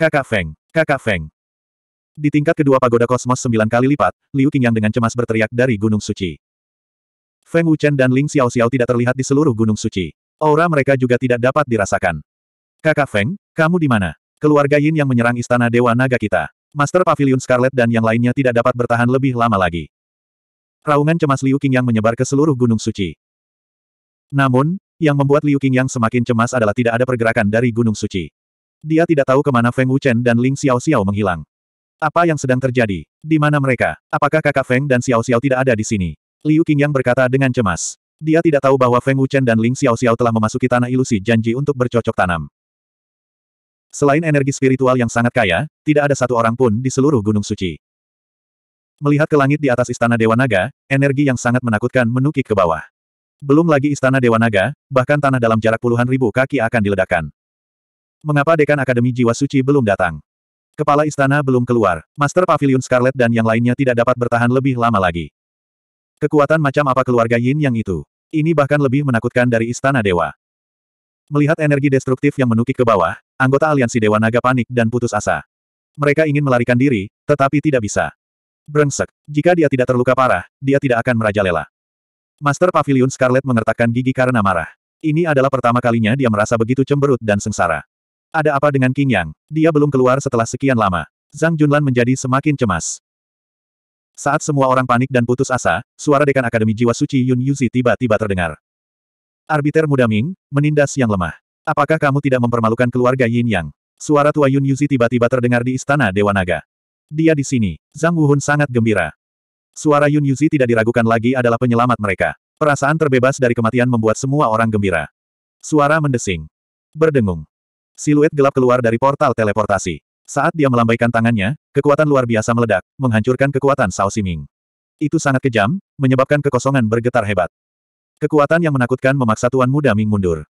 Kakak Feng, kakak Feng. Di tingkat kedua pagoda kosmos sembilan kali lipat, Liu Qingyang dengan cemas berteriak dari Gunung Suci. Feng Wuchen dan Ling Xiao Xiao tidak terlihat di seluruh Gunung Suci. Aura mereka juga tidak dapat dirasakan. Kakak Feng, kamu di mana? Keluarga Yin yang menyerang istana Dewa Naga kita. Master Pavilion Scarlet dan yang lainnya tidak dapat bertahan lebih lama lagi. Raungan cemas Liu Qingyang menyebar ke seluruh Gunung Suci. Namun, yang membuat Liu Qingyang semakin cemas adalah tidak ada pergerakan dari Gunung Suci. Dia tidak tahu kemana Feng Wuchen dan Ling Xiao Xiao menghilang. Apa yang sedang terjadi? Di mana mereka? Apakah kakak Feng dan Xiao Xiao tidak ada di sini? Liu Qingyang berkata dengan cemas. Dia tidak tahu bahwa Feng Wuchen dan Ling Xiao Xiao telah memasuki tanah ilusi janji untuk bercocok tanam. Selain energi spiritual yang sangat kaya, tidak ada satu orang pun di seluruh Gunung Suci. Melihat ke langit di atas Istana Dewa Naga, energi yang sangat menakutkan menukik ke bawah. Belum lagi Istana Dewa Naga, bahkan tanah dalam jarak puluhan ribu kaki akan diledakkan. Mengapa dekan Akademi Jiwa Suci belum datang? Kepala istana belum keluar. Master Pavilion Scarlet dan yang lainnya tidak dapat bertahan lebih lama lagi. Kekuatan macam apa keluarga Yin yang itu? Ini bahkan lebih menakutkan dari istana dewa. Melihat energi destruktif yang menukik ke bawah, anggota aliansi Dewa Naga panik dan putus asa. Mereka ingin melarikan diri, tetapi tidak bisa. Brengsek, jika dia tidak terluka parah, dia tidak akan merajalela. Master Pavilion Scarlet mengertakkan gigi karena marah. Ini adalah pertama kalinya dia merasa begitu cemberut dan sengsara. Ada apa dengan King Yang? Dia belum keluar setelah sekian lama. Zhang Junlan menjadi semakin cemas. Saat semua orang panik dan putus asa, suara dekan Akademi Jiwa Suci Yun Yuzi tiba-tiba terdengar. Arbiter muda Ming, menindas yang lemah. Apakah kamu tidak mempermalukan keluarga Yin Yang? Suara tua Yun Yuzi tiba-tiba terdengar di istana Dewa Naga. Dia di sini. Zhang Wuhun sangat gembira. Suara Yun Yuzi tidak diragukan lagi adalah penyelamat mereka. Perasaan terbebas dari kematian membuat semua orang gembira. Suara mendesing. Berdengung. Siluet gelap keluar dari portal teleportasi. Saat dia melambaikan tangannya, kekuatan luar biasa meledak, menghancurkan kekuatan Sao Siming. Itu sangat kejam, menyebabkan kekosongan bergetar hebat. Kekuatan yang menakutkan memaksa Tuan Muda Ming mundur.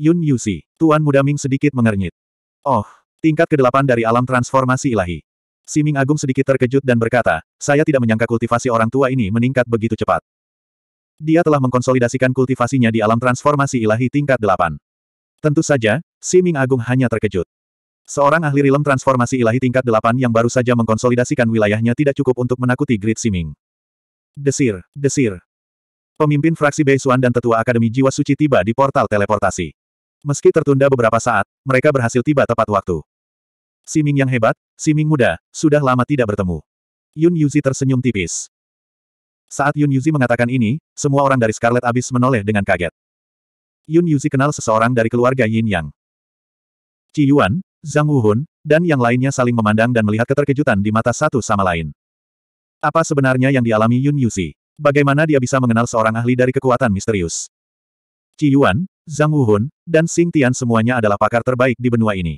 Yun Yusi, Tuan Muda Ming sedikit mengernyit. Oh, tingkat ke delapan dari alam transformasi ilahi. Siming Agung sedikit terkejut dan berkata, saya tidak menyangka kultivasi orang tua ini meningkat begitu cepat. Dia telah mengkonsolidasikan kultivasinya di alam transformasi ilahi tingkat delapan. Tentu saja, Si Ming Agung hanya terkejut. Seorang ahli rilem transformasi ilahi tingkat delapan yang baru saja mengkonsolidasikan wilayahnya tidak cukup untuk menakuti Great Ming. Desir, desir. Pemimpin fraksi Bei Beisuan dan tetua Akademi Jiwa Suci tiba di portal teleportasi. Meski tertunda beberapa saat, mereka berhasil tiba tepat waktu. Si Ming yang hebat, Si Ming muda, sudah lama tidak bertemu. Yun Yuzi tersenyum tipis. Saat Yun Yuzi mengatakan ini, semua orang dari Scarlet Abyss menoleh dengan kaget. Yun Yuzi kenal seseorang dari keluarga Yin Yang. Qi Yuan, Zhang Wuhun, dan yang lainnya saling memandang dan melihat keterkejutan di mata satu sama lain. Apa sebenarnya yang dialami Yun Yuzi? Bagaimana dia bisa mengenal seorang ahli dari kekuatan misterius? Qi Yuan, Zhang Wuhun, dan Xing Tian semuanya adalah pakar terbaik di benua ini.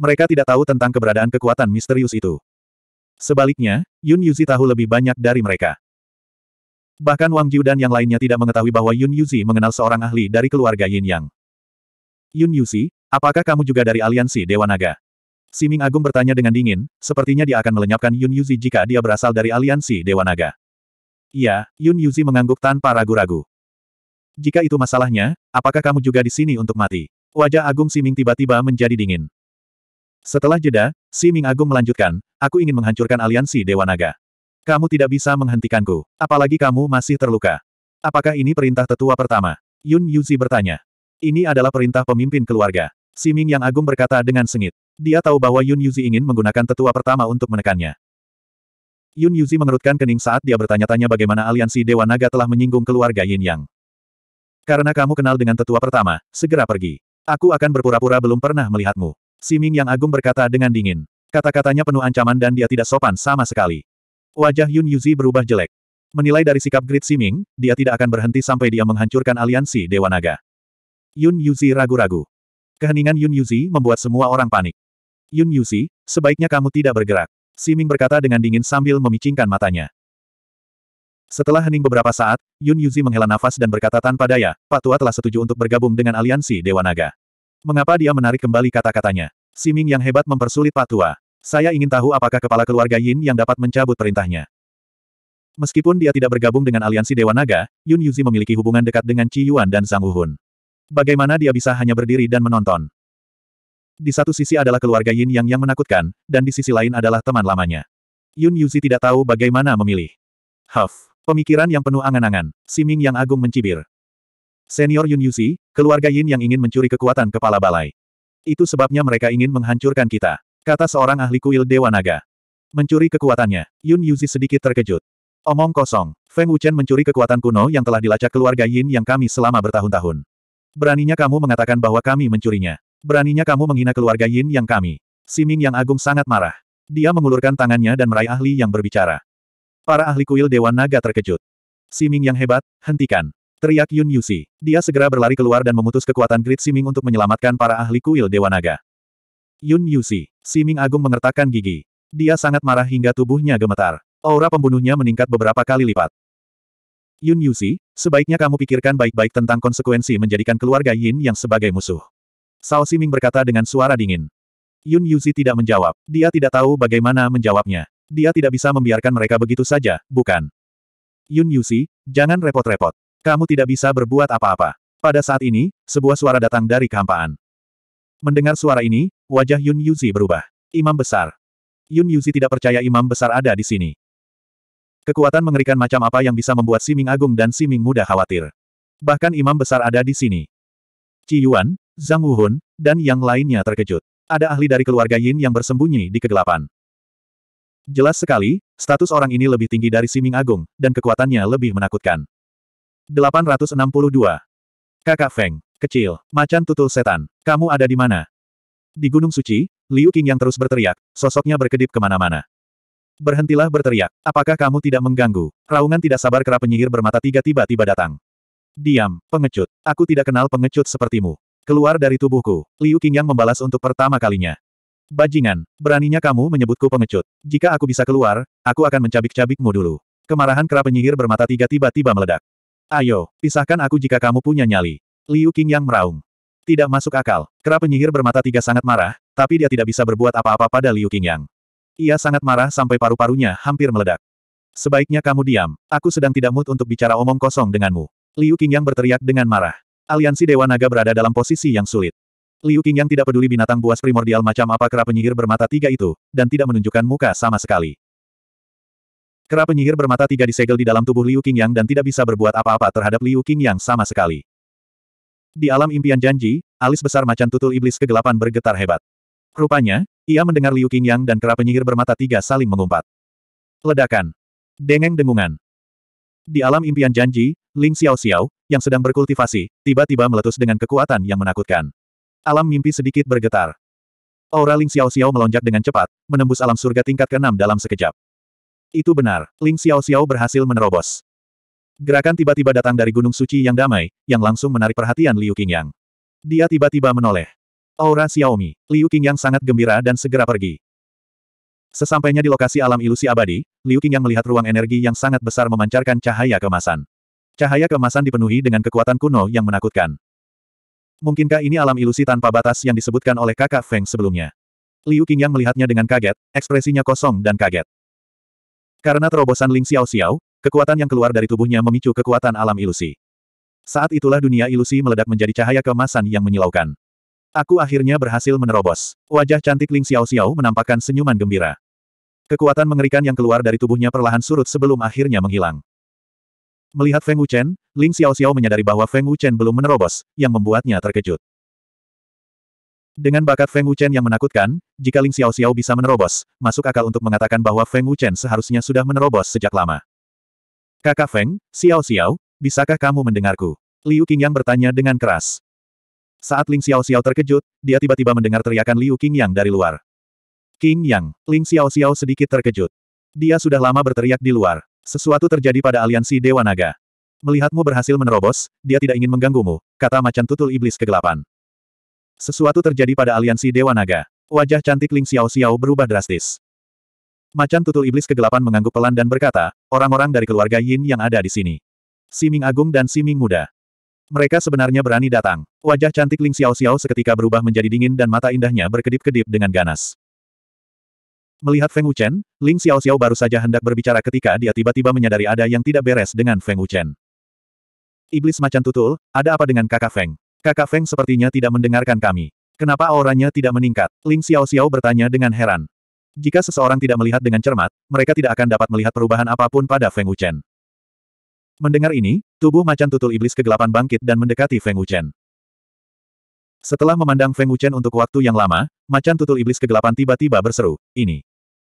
Mereka tidak tahu tentang keberadaan kekuatan misterius itu. Sebaliknya, Yun Yuzi tahu lebih banyak dari mereka. Bahkan Wang Jiu dan yang lainnya tidak mengetahui bahwa Yun Yuzi mengenal seorang ahli dari keluarga Yin Yang. Yun Yuzi, Apakah kamu juga dari aliansi Dewa Naga? Siming Agung bertanya dengan dingin, sepertinya dia akan melenyapkan Yun Yuzi jika dia berasal dari aliansi Dewa Naga. Iya, Yun Yuzi mengangguk tanpa ragu-ragu. Jika itu masalahnya, apakah kamu juga di sini untuk mati? Wajah Agung Siming tiba-tiba menjadi dingin. Setelah jeda, Siming Agung melanjutkan, aku ingin menghancurkan aliansi Dewa Naga. Kamu tidak bisa menghentikanku, apalagi kamu masih terluka. Apakah ini perintah tetua pertama? Yun Yuzi bertanya. Ini adalah perintah pemimpin keluarga. Si Ming yang agung berkata dengan sengit. Dia tahu bahwa Yun Yuzi ingin menggunakan tetua pertama untuk menekannya. Yun Yuzi mengerutkan kening saat dia bertanya-tanya bagaimana aliansi Dewa Naga telah menyinggung keluarga Yin Yang. Karena kamu kenal dengan tetua pertama, segera pergi. Aku akan berpura-pura belum pernah melihatmu. Si Ming yang agung berkata dengan dingin. Kata-katanya penuh ancaman dan dia tidak sopan sama sekali. Wajah Yun Yuzi berubah jelek. Menilai dari sikap Great Siming, dia tidak akan berhenti sampai dia menghancurkan aliansi Dewa Naga. Yun Yuzi ragu-ragu. Keheningan Yun Yuzi membuat semua orang panik. Yun Yuzi, sebaiknya kamu tidak bergerak. Siming berkata dengan dingin sambil memicingkan matanya. Setelah hening beberapa saat, Yun Yuzi menghela nafas dan berkata tanpa daya, Pak Tua telah setuju untuk bergabung dengan aliansi Dewa Naga. Mengapa dia menarik kembali kata-katanya? Siming yang hebat mempersulit Pak Tua. Saya ingin tahu apakah kepala keluarga Yin yang dapat mencabut perintahnya. Meskipun dia tidak bergabung dengan aliansi Dewa Naga, Yun Yuzi memiliki hubungan dekat dengan Ci Yuan dan Zhang Wuhun. Bagaimana dia bisa hanya berdiri dan menonton? Di satu sisi adalah keluarga Yin Yang yang menakutkan, dan di sisi lain adalah teman lamanya. Yun Yuzi tidak tahu bagaimana memilih. Huff, pemikiran yang penuh angan-angan, Siming yang agung mencibir. Senior Yun Yuzi, keluarga Yin yang ingin mencuri kekuatan kepala balai. Itu sebabnya mereka ingin menghancurkan kita, kata seorang ahli kuil Dewa Naga. Mencuri kekuatannya, Yun Yuzi sedikit terkejut. Omong kosong, Feng Wuchen mencuri kekuatan kuno yang telah dilacak keluarga Yin yang kami selama bertahun-tahun. Beraninya kamu mengatakan bahwa kami mencurinya. Beraninya kamu menghina keluarga Yin yang kami. Siming yang agung sangat marah. Dia mengulurkan tangannya dan meraih ahli yang berbicara. Para ahli kuil Dewan Naga terkejut. Siming yang hebat, hentikan. Teriak Yun Yusi. Dia segera berlari keluar dan memutus kekuatan Grid Siming untuk menyelamatkan para ahli kuil Dewa Naga. Yun Yusi. Siming Agung mengertakkan gigi. Dia sangat marah hingga tubuhnya gemetar. Aura pembunuhnya meningkat beberapa kali lipat. Yun Yuzi, sebaiknya kamu pikirkan baik-baik tentang konsekuensi menjadikan keluarga Yin yang sebagai musuh. Sao Siming berkata dengan suara dingin. Yun Yuzi tidak menjawab. Dia tidak tahu bagaimana menjawabnya. Dia tidak bisa membiarkan mereka begitu saja, bukan? Yun Yuzi, jangan repot-repot. Kamu tidak bisa berbuat apa-apa. Pada saat ini, sebuah suara datang dari kehampaan. Mendengar suara ini, wajah Yun Yuzi berubah. Imam Besar. Yun Yuzi tidak percaya Imam Besar ada di sini. Kekuatan mengerikan macam apa yang bisa membuat Si Ming Agung dan Si Ming Muda khawatir. Bahkan imam besar ada di sini. Qi Yuan, Zhang Wuhun, dan yang lainnya terkejut. Ada ahli dari keluarga Yin yang bersembunyi di kegelapan. Jelas sekali, status orang ini lebih tinggi dari Si Ming Agung, dan kekuatannya lebih menakutkan. 862. Kakak Feng, kecil, macan tutul setan, kamu ada di mana? Di Gunung Suci, Liu Qing yang terus berteriak, sosoknya berkedip kemana-mana. Berhentilah berteriak. Apakah kamu tidak mengganggu? Raungan tidak sabar kera penyihir bermata tiga tiba-tiba datang. Diam, pengecut. Aku tidak kenal pengecut sepertimu. Keluar dari tubuhku. Liu Qingyang membalas untuk pertama kalinya. Bajingan, beraninya kamu menyebutku pengecut. Jika aku bisa keluar, aku akan mencabik-cabikmu dulu. Kemarahan kera penyihir bermata tiga tiba-tiba meledak. Ayo, pisahkan aku jika kamu punya nyali. Liu Qingyang meraung. Tidak masuk akal. Kera penyihir bermata tiga sangat marah, tapi dia tidak bisa berbuat apa-apa pada Liu Qingyang. Ia sangat marah sampai paru-parunya hampir meledak. Sebaiknya kamu diam, aku sedang tidak mood untuk bicara omong kosong denganmu. Liu Qingyang berteriak dengan marah. Aliansi Dewa Naga berada dalam posisi yang sulit. Liu Qingyang tidak peduli binatang buas primordial macam apa kera penyihir bermata tiga itu, dan tidak menunjukkan muka sama sekali. Kera penyihir bermata tiga disegel di dalam tubuh Liu Qingyang dan tidak bisa berbuat apa-apa terhadap Liu Qingyang sama sekali. Di alam impian janji, alis besar macan tutul iblis kegelapan bergetar hebat. Rupanya, ia mendengar Liu Qingyang dan kera penyihir bermata tiga saling mengumpat. Ledakan. Dengeng dengungan. Di alam impian janji, Ling Xiao Xiao, yang sedang berkultivasi, tiba-tiba meletus dengan kekuatan yang menakutkan. Alam mimpi sedikit bergetar. Aura Ling Xiao Xiao melonjak dengan cepat, menembus alam surga tingkat ke-6 dalam sekejap. Itu benar, Ling Xiao Xiao berhasil menerobos. Gerakan tiba-tiba datang dari gunung suci yang damai, yang langsung menarik perhatian Liu Qingyang. Dia tiba-tiba menoleh. Aura Xiaomi, Liu Qing yang sangat gembira dan segera pergi. Sesampainya di lokasi alam ilusi abadi, Liu Qing yang melihat ruang energi yang sangat besar memancarkan cahaya kemasan. Cahaya kemasan dipenuhi dengan kekuatan kuno yang menakutkan. Mungkinkah ini alam ilusi tanpa batas yang disebutkan oleh kakak Feng sebelumnya? Liu Qing yang melihatnya dengan kaget, ekspresinya kosong dan kaget. Karena terobosan Ling Xiao Xiao, kekuatan yang keluar dari tubuhnya memicu kekuatan alam ilusi. Saat itulah dunia ilusi meledak menjadi cahaya kemasan yang menyilaukan. Aku akhirnya berhasil menerobos. Wajah cantik Ling Xiao Xiao menampakkan senyuman gembira. Kekuatan mengerikan yang keluar dari tubuhnya perlahan surut sebelum akhirnya menghilang. Melihat Feng Wuchen, Ling Xiao Xiao menyadari bahwa Feng Wuchen belum menerobos, yang membuatnya terkejut. Dengan bakat Feng Wuchen yang menakutkan, jika Ling Xiao Xiao bisa menerobos, masuk akal untuk mengatakan bahwa Feng Wuchen seharusnya sudah menerobos sejak lama. Kakak Feng, Xiao Xiao, bisakah kamu mendengarku? Liu Qingyang bertanya dengan keras. Saat Ling Xiao Xiao terkejut, dia tiba-tiba mendengar teriakan Liu King Yang dari luar. King Yang, Ling Xiao Xiao sedikit terkejut. Dia sudah lama berteriak di luar. Sesuatu terjadi pada aliansi Dewa Naga. Melihatmu berhasil menerobos, dia tidak ingin mengganggumu, kata macan tutul iblis kegelapan. Sesuatu terjadi pada aliansi Dewa Naga. Wajah cantik Ling Xiao Xiao berubah drastis. Macan tutul iblis kegelapan mengangguk pelan dan berkata, orang-orang dari keluarga Yin yang ada di sini. Siming Agung dan Siming Muda. Mereka sebenarnya berani datang. Wajah cantik Ling Xiao Xiao seketika berubah menjadi dingin dan mata indahnya berkedip-kedip dengan ganas. Melihat Feng Wuchen, Ling Xiao Xiao baru saja hendak berbicara ketika dia tiba-tiba menyadari ada yang tidak beres dengan Feng Wuchen. Iblis macan tutul, ada apa dengan kakak Feng? Kakak Feng sepertinya tidak mendengarkan kami. Kenapa auranya tidak meningkat? Ling Xiao Xiao bertanya dengan heran. Jika seseorang tidak melihat dengan cermat, mereka tidak akan dapat melihat perubahan apapun pada Feng Wuchen. Mendengar ini, tubuh macan tutul iblis kegelapan bangkit dan mendekati Feng Wuchen. Setelah memandang Feng Wuchen untuk waktu yang lama, macan tutul iblis kegelapan tiba-tiba berseru, ini.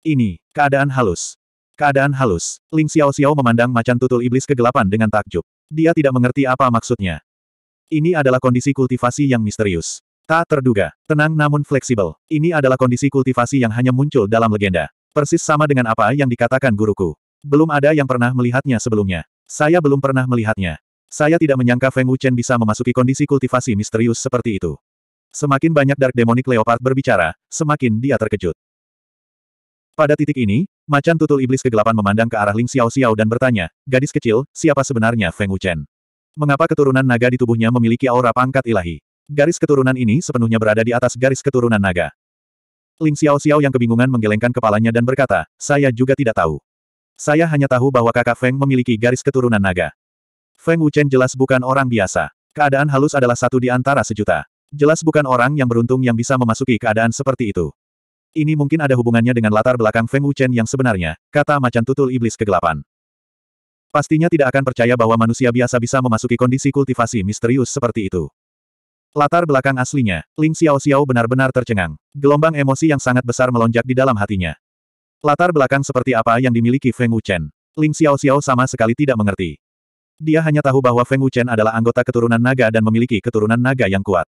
Ini, keadaan halus. Keadaan halus. Ling Xiao Xiao memandang macan tutul iblis kegelapan dengan takjub. Dia tidak mengerti apa maksudnya. Ini adalah kondisi kultivasi yang misterius. Tak terduga, tenang namun fleksibel. Ini adalah kondisi kultivasi yang hanya muncul dalam legenda. Persis sama dengan apa yang dikatakan guruku. Belum ada yang pernah melihatnya sebelumnya. Saya belum pernah melihatnya. Saya tidak menyangka Feng Wuchen bisa memasuki kondisi kultivasi misterius seperti itu. Semakin banyak Dark Demonic Leopard berbicara, semakin dia terkejut. Pada titik ini, macan tutul iblis kegelapan memandang ke arah Ling Xiao Xiao dan bertanya, gadis kecil, siapa sebenarnya Feng Wuchen? Mengapa keturunan naga di tubuhnya memiliki aura pangkat ilahi? Garis keturunan ini sepenuhnya berada di atas garis keturunan naga. Ling Xiao Xiao yang kebingungan menggelengkan kepalanya dan berkata, saya juga tidak tahu. Saya hanya tahu bahwa kakak Feng memiliki garis keturunan naga. Feng Wuchen jelas bukan orang biasa. Keadaan halus adalah satu di antara sejuta. Jelas bukan orang yang beruntung yang bisa memasuki keadaan seperti itu. Ini mungkin ada hubungannya dengan latar belakang Feng Wuchen yang sebenarnya, kata macan tutul iblis kegelapan. Pastinya tidak akan percaya bahwa manusia biasa bisa memasuki kondisi kultivasi misterius seperti itu. Latar belakang aslinya, Ling Xiao Xiao benar-benar tercengang. Gelombang emosi yang sangat besar melonjak di dalam hatinya. Latar belakang seperti apa yang dimiliki Feng Wuchen? Ling Xiao Xiao sama sekali tidak mengerti. Dia hanya tahu bahwa Feng Wuchen adalah anggota keturunan naga dan memiliki keturunan naga yang kuat.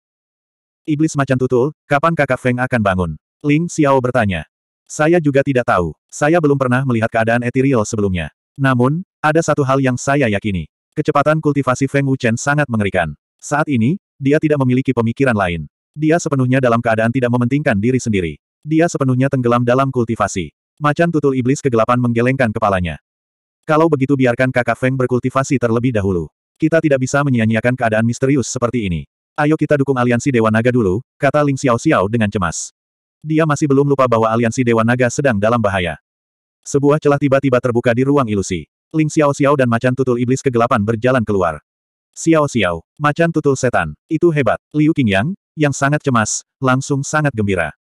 Iblis macan tutul, kapan kakak Feng akan bangun? Ling Xiao bertanya. Saya juga tidak tahu. Saya belum pernah melihat keadaan ethereal sebelumnya. Namun, ada satu hal yang saya yakini. Kecepatan kultivasi Feng Wuchen sangat mengerikan. Saat ini, dia tidak memiliki pemikiran lain. Dia sepenuhnya dalam keadaan tidak mementingkan diri sendiri. Dia sepenuhnya tenggelam dalam kultivasi. Macan tutul iblis kegelapan menggelengkan kepalanya. Kalau begitu biarkan kakak Feng berkultivasi terlebih dahulu. Kita tidak bisa menyia-nyiakan keadaan misterius seperti ini. Ayo kita dukung aliansi Dewa Naga dulu, kata Ling Xiao Xiao dengan cemas. Dia masih belum lupa bahwa aliansi Dewa Naga sedang dalam bahaya. Sebuah celah tiba-tiba terbuka di ruang ilusi. Ling Xiao Xiao dan macan tutul iblis kegelapan berjalan keluar. Xiao Xiao, macan tutul setan, itu hebat. Liu Qingyang, yang sangat cemas, langsung sangat gembira.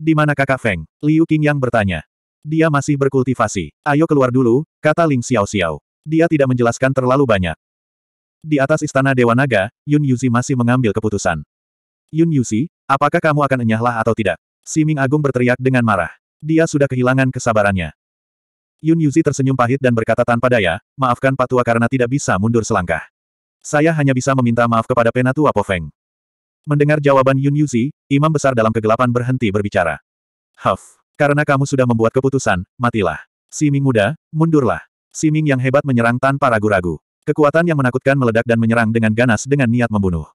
Di mana kakak Feng? Liu Qingyang bertanya. Dia masih berkultivasi. Ayo keluar dulu, kata Ling Xiao Xiao. Dia tidak menjelaskan terlalu banyak. Di atas istana Dewa Naga, Yun Yuzi masih mengambil keputusan. Yun Yuzi, apakah kamu akan enyahlah atau tidak? Si Ming Agung berteriak dengan marah. Dia sudah kehilangan kesabarannya. Yun Yuzi tersenyum pahit dan berkata tanpa daya, maafkan Patua karena tidak bisa mundur selangkah. Saya hanya bisa meminta maaf kepada Penatua Pofeng. Mendengar jawaban Yun Yuzi, imam besar dalam kegelapan berhenti berbicara. Huff. Karena kamu sudah membuat keputusan, matilah. Siming muda, mundurlah. Siming yang hebat menyerang tanpa ragu-ragu. Kekuatan yang menakutkan meledak dan menyerang dengan ganas dengan niat membunuh.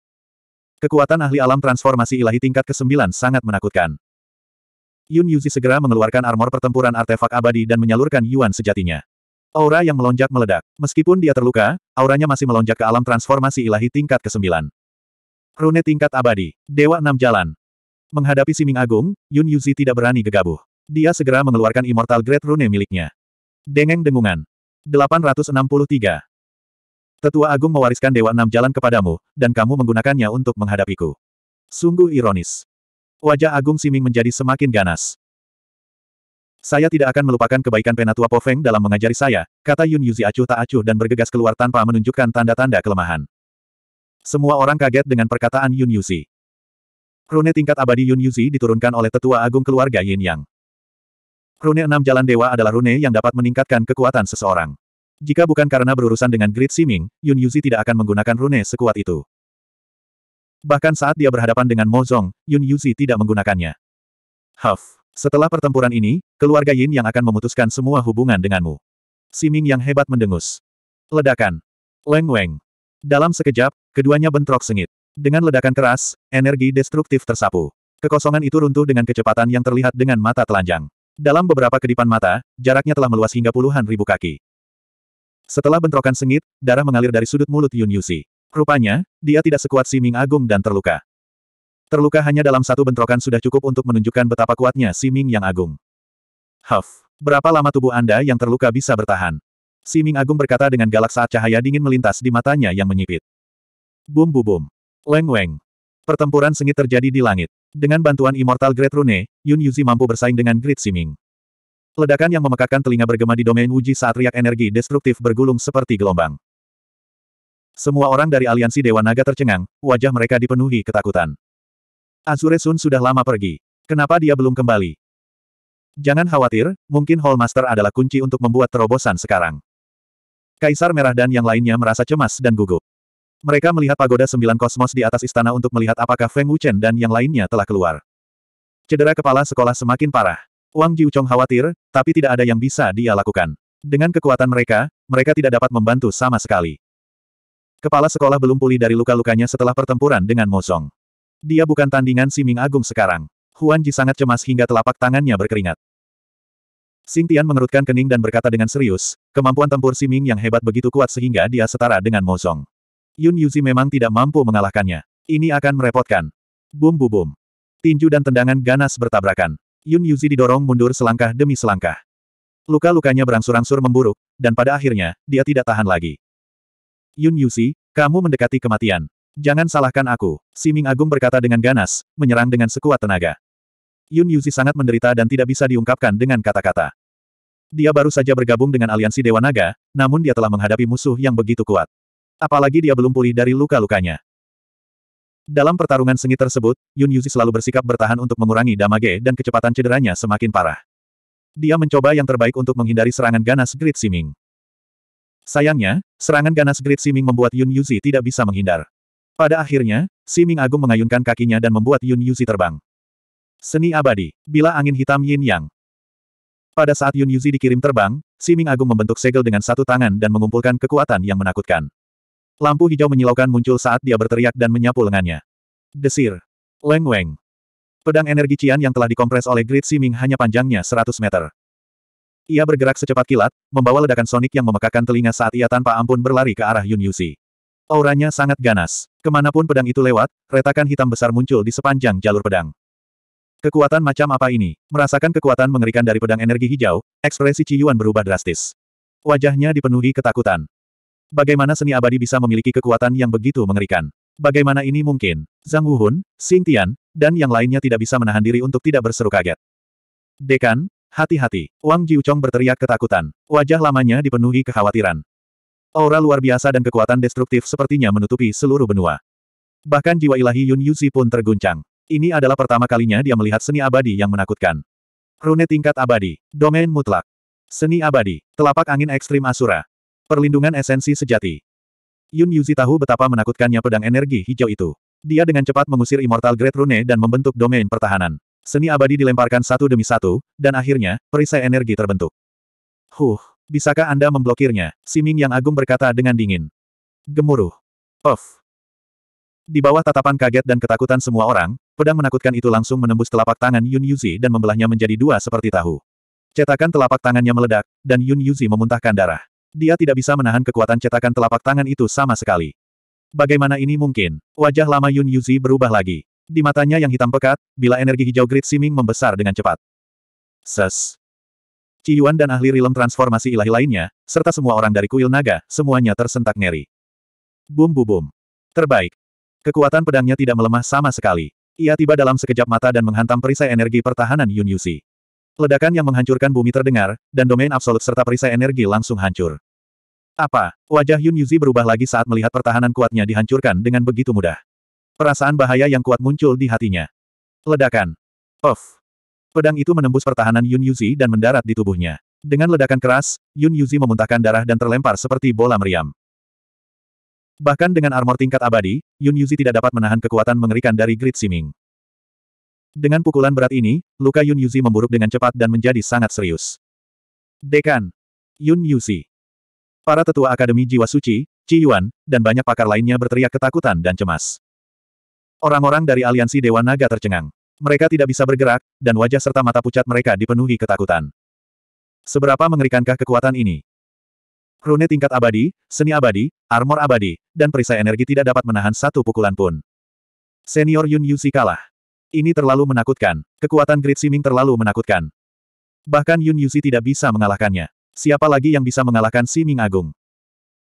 Kekuatan ahli alam transformasi ilahi tingkat ke-9 sangat menakutkan. Yun Yuzi segera mengeluarkan armor pertempuran artefak abadi dan menyalurkan Yuan sejatinya. Aura yang melonjak meledak. Meskipun dia terluka, auranya masih melonjak ke alam transformasi ilahi tingkat ke-9. Rune tingkat abadi. Dewa enam jalan. Menghadapi Siming Agung, Yun Yuzi tidak berani gegabah. Dia segera mengeluarkan Immortal Great Rune miliknya. Dengeng dengungan. 863. Tetua Agung mewariskan Dewa Enam Jalan kepadamu, dan kamu menggunakannya untuk menghadapiku. Sungguh ironis. Wajah Agung Siming menjadi semakin ganas. Saya tidak akan melupakan kebaikan Penatua Pofeng dalam mengajari saya, kata Yun Yuzi acuh tak acuh dan bergegas keluar tanpa menunjukkan tanda-tanda kelemahan. Semua orang kaget dengan perkataan Yun Yuzi. Rune tingkat abadi Yun Yuzi diturunkan oleh Tetua Agung Keluarga Yin Yang. Rune enam Jalan Dewa adalah rune yang dapat meningkatkan kekuatan seseorang. Jika bukan karena berurusan dengan Great Siming, Yun Yuzi tidak akan menggunakan rune sekuat itu. Bahkan saat dia berhadapan dengan Mo Mozong, Yun Yuzi tidak menggunakannya. Huff. Setelah pertempuran ini, keluarga Yin yang akan memutuskan semua hubungan denganmu. Siming yang hebat mendengus. Ledakan. Leng Weng. Dalam sekejap, keduanya bentrok sengit. Dengan ledakan keras, energi destruktif tersapu. Kekosongan itu runtuh dengan kecepatan yang terlihat dengan mata telanjang. Dalam beberapa kedipan mata, jaraknya telah meluas hingga puluhan ribu kaki. Setelah bentrokan sengit, darah mengalir dari sudut mulut Yun Yusi. Rupanya, dia tidak sekuat si Ming Agung dan terluka. Terluka hanya dalam satu bentrokan sudah cukup untuk menunjukkan betapa kuatnya si Ming yang agung. Huff, berapa lama tubuh Anda yang terluka bisa bertahan? Si Ming Agung berkata dengan galak saat cahaya dingin melintas di matanya yang menyipit. Bum bum bum. Leng weng. Pertempuran sengit terjadi di langit. Dengan bantuan Immortal Great Rune, Yun Yuzi mampu bersaing dengan Great Siming. Ledakan yang memekakkan telinga bergema di domain Wuji saat riak energi destruktif bergulung seperti gelombang. Semua orang dari aliansi Dewa Naga tercengang, wajah mereka dipenuhi ketakutan. Azure Sun sudah lama pergi. Kenapa dia belum kembali? Jangan khawatir, mungkin Hall Master adalah kunci untuk membuat terobosan sekarang. Kaisar Merah dan yang lainnya merasa cemas dan gugup. Mereka melihat pagoda sembilan kosmos di atas istana untuk melihat apakah Feng Wuchen dan yang lainnya telah keluar. Cedera kepala sekolah semakin parah. Wang Jiuchong khawatir, tapi tidak ada yang bisa dia lakukan. Dengan kekuatan mereka, mereka tidak dapat membantu sama sekali. Kepala sekolah belum pulih dari luka-lukanya setelah pertempuran dengan Mosong. Dia bukan tandingan si Ming Agung sekarang. Huan Ji sangat cemas hingga telapak tangannya berkeringat. Sing Tian mengerutkan kening dan berkata dengan serius, kemampuan tempur Si Ming yang hebat begitu kuat sehingga dia setara dengan Song. Yun Yuzi memang tidak mampu mengalahkannya. Ini akan merepotkan. Bum bu bum. Tinju dan tendangan ganas bertabrakan. Yun Yuzi didorong mundur selangkah demi selangkah. Luka-lukanya berangsur-angsur memburuk, dan pada akhirnya, dia tidak tahan lagi. Yun Yuzi, kamu mendekati kematian. Jangan salahkan aku, si Ming Agung berkata dengan ganas, menyerang dengan sekuat tenaga. Yun Yuzi sangat menderita dan tidak bisa diungkapkan dengan kata-kata. Dia baru saja bergabung dengan aliansi Dewa Naga, namun dia telah menghadapi musuh yang begitu kuat. Apalagi dia belum pulih dari luka-lukanya. Dalam pertarungan sengit tersebut, Yun Yuzi selalu bersikap bertahan untuk mengurangi damage dan kecepatan cederanya semakin parah. Dia mencoba yang terbaik untuk menghindari serangan ganas Great Siming. Sayangnya, serangan ganas Great Siming membuat Yun Yuzi tidak bisa menghindar. Pada akhirnya, Siming Agung mengayunkan kakinya dan membuat Yun Yuzi terbang. Seni abadi, bila angin hitam yin yang. Pada saat Yun Yuzi dikirim terbang, Siming Agung membentuk segel dengan satu tangan dan mengumpulkan kekuatan yang menakutkan. Lampu hijau menyilaukan muncul saat dia berteriak dan menyapu lengannya. Desir. Leng Weng. Pedang energi Cian yang telah dikompres oleh Grid Siming hanya panjangnya 100 meter. Ia bergerak secepat kilat, membawa ledakan sonik yang memekakan telinga saat ia tanpa ampun berlari ke arah Yun Yusi. Auranya sangat ganas. Kemanapun pedang itu lewat, retakan hitam besar muncul di sepanjang jalur pedang. Kekuatan macam apa ini? Merasakan kekuatan mengerikan dari pedang energi hijau, ekspresi Ciyuan berubah drastis. Wajahnya dipenuhi ketakutan. Bagaimana seni abadi bisa memiliki kekuatan yang begitu mengerikan? Bagaimana ini mungkin? Zhang Wuhun, Xing Tian, dan yang lainnya tidak bisa menahan diri untuk tidak berseru kaget. Dekan, hati-hati. Wang Jiuchong berteriak ketakutan. Wajah lamanya dipenuhi kekhawatiran. Aura luar biasa dan kekuatan destruktif sepertinya menutupi seluruh benua. Bahkan jiwa ilahi Yun Yuzi pun terguncang. Ini adalah pertama kalinya dia melihat seni abadi yang menakutkan. Rune tingkat abadi. Domain mutlak. Seni abadi. Telapak angin ekstrim Asura. Perlindungan esensi sejati. Yun Yuzi tahu betapa menakutkannya pedang energi hijau itu. Dia dengan cepat mengusir Immortal Great Rune dan membentuk domain pertahanan. Seni abadi dilemparkan satu demi satu, dan akhirnya, perisai energi terbentuk. Huh, bisakah Anda memblokirnya? Siming yang agung berkata dengan dingin. Gemuruh. Puff. Di bawah tatapan kaget dan ketakutan semua orang, pedang menakutkan itu langsung menembus telapak tangan Yun Yuzi dan membelahnya menjadi dua seperti tahu. Cetakan telapak tangannya meledak, dan Yun Yuzi memuntahkan darah. Dia tidak bisa menahan kekuatan cetakan telapak tangan itu sama sekali. Bagaimana ini mungkin? Wajah lama Yun Yuzi berubah lagi. Di matanya yang hitam pekat, bila energi hijau grid Siming membesar dengan cepat. Ses. Ciyuan dan ahli rilem transformasi ilahi lainnya, serta semua orang dari kuil naga, semuanya tersentak ngeri. Bum bu bum. Terbaik. Kekuatan pedangnya tidak melemah sama sekali. Ia tiba dalam sekejap mata dan menghantam perisai energi pertahanan Yun Yuzi. Ledakan yang menghancurkan bumi terdengar, dan domain absolut serta perisai energi langsung hancur. Apa? Wajah Yun Yuzi berubah lagi saat melihat pertahanan kuatnya dihancurkan dengan begitu mudah. Perasaan bahaya yang kuat muncul di hatinya. Ledakan. Of. Pedang itu menembus pertahanan Yun Yuzi dan mendarat di tubuhnya. Dengan ledakan keras, Yun Yuzi memuntahkan darah dan terlempar seperti bola meriam. Bahkan dengan armor tingkat abadi, Yun Yuzi tidak dapat menahan kekuatan mengerikan dari Grid Siming. Dengan pukulan berat ini, luka Yun Yuzi memburuk dengan cepat dan menjadi sangat serius. Dekan. Yun Yuzi. Para tetua Akademi Jiwa Suci, Ci Yuan, dan banyak pakar lainnya berteriak ketakutan dan cemas. Orang-orang dari aliansi Dewa Naga tercengang. Mereka tidak bisa bergerak, dan wajah serta mata pucat mereka dipenuhi ketakutan. Seberapa mengerikankah kekuatan ini? Rune tingkat abadi, seni abadi, armor abadi, dan perisai energi tidak dapat menahan satu pukulan pun. Senior Yun Yuzi kalah. Ini terlalu menakutkan. Kekuatan Great Siming terlalu menakutkan. Bahkan Yun Yuzi tidak bisa mengalahkannya. Siapa lagi yang bisa mengalahkan Siming Agung?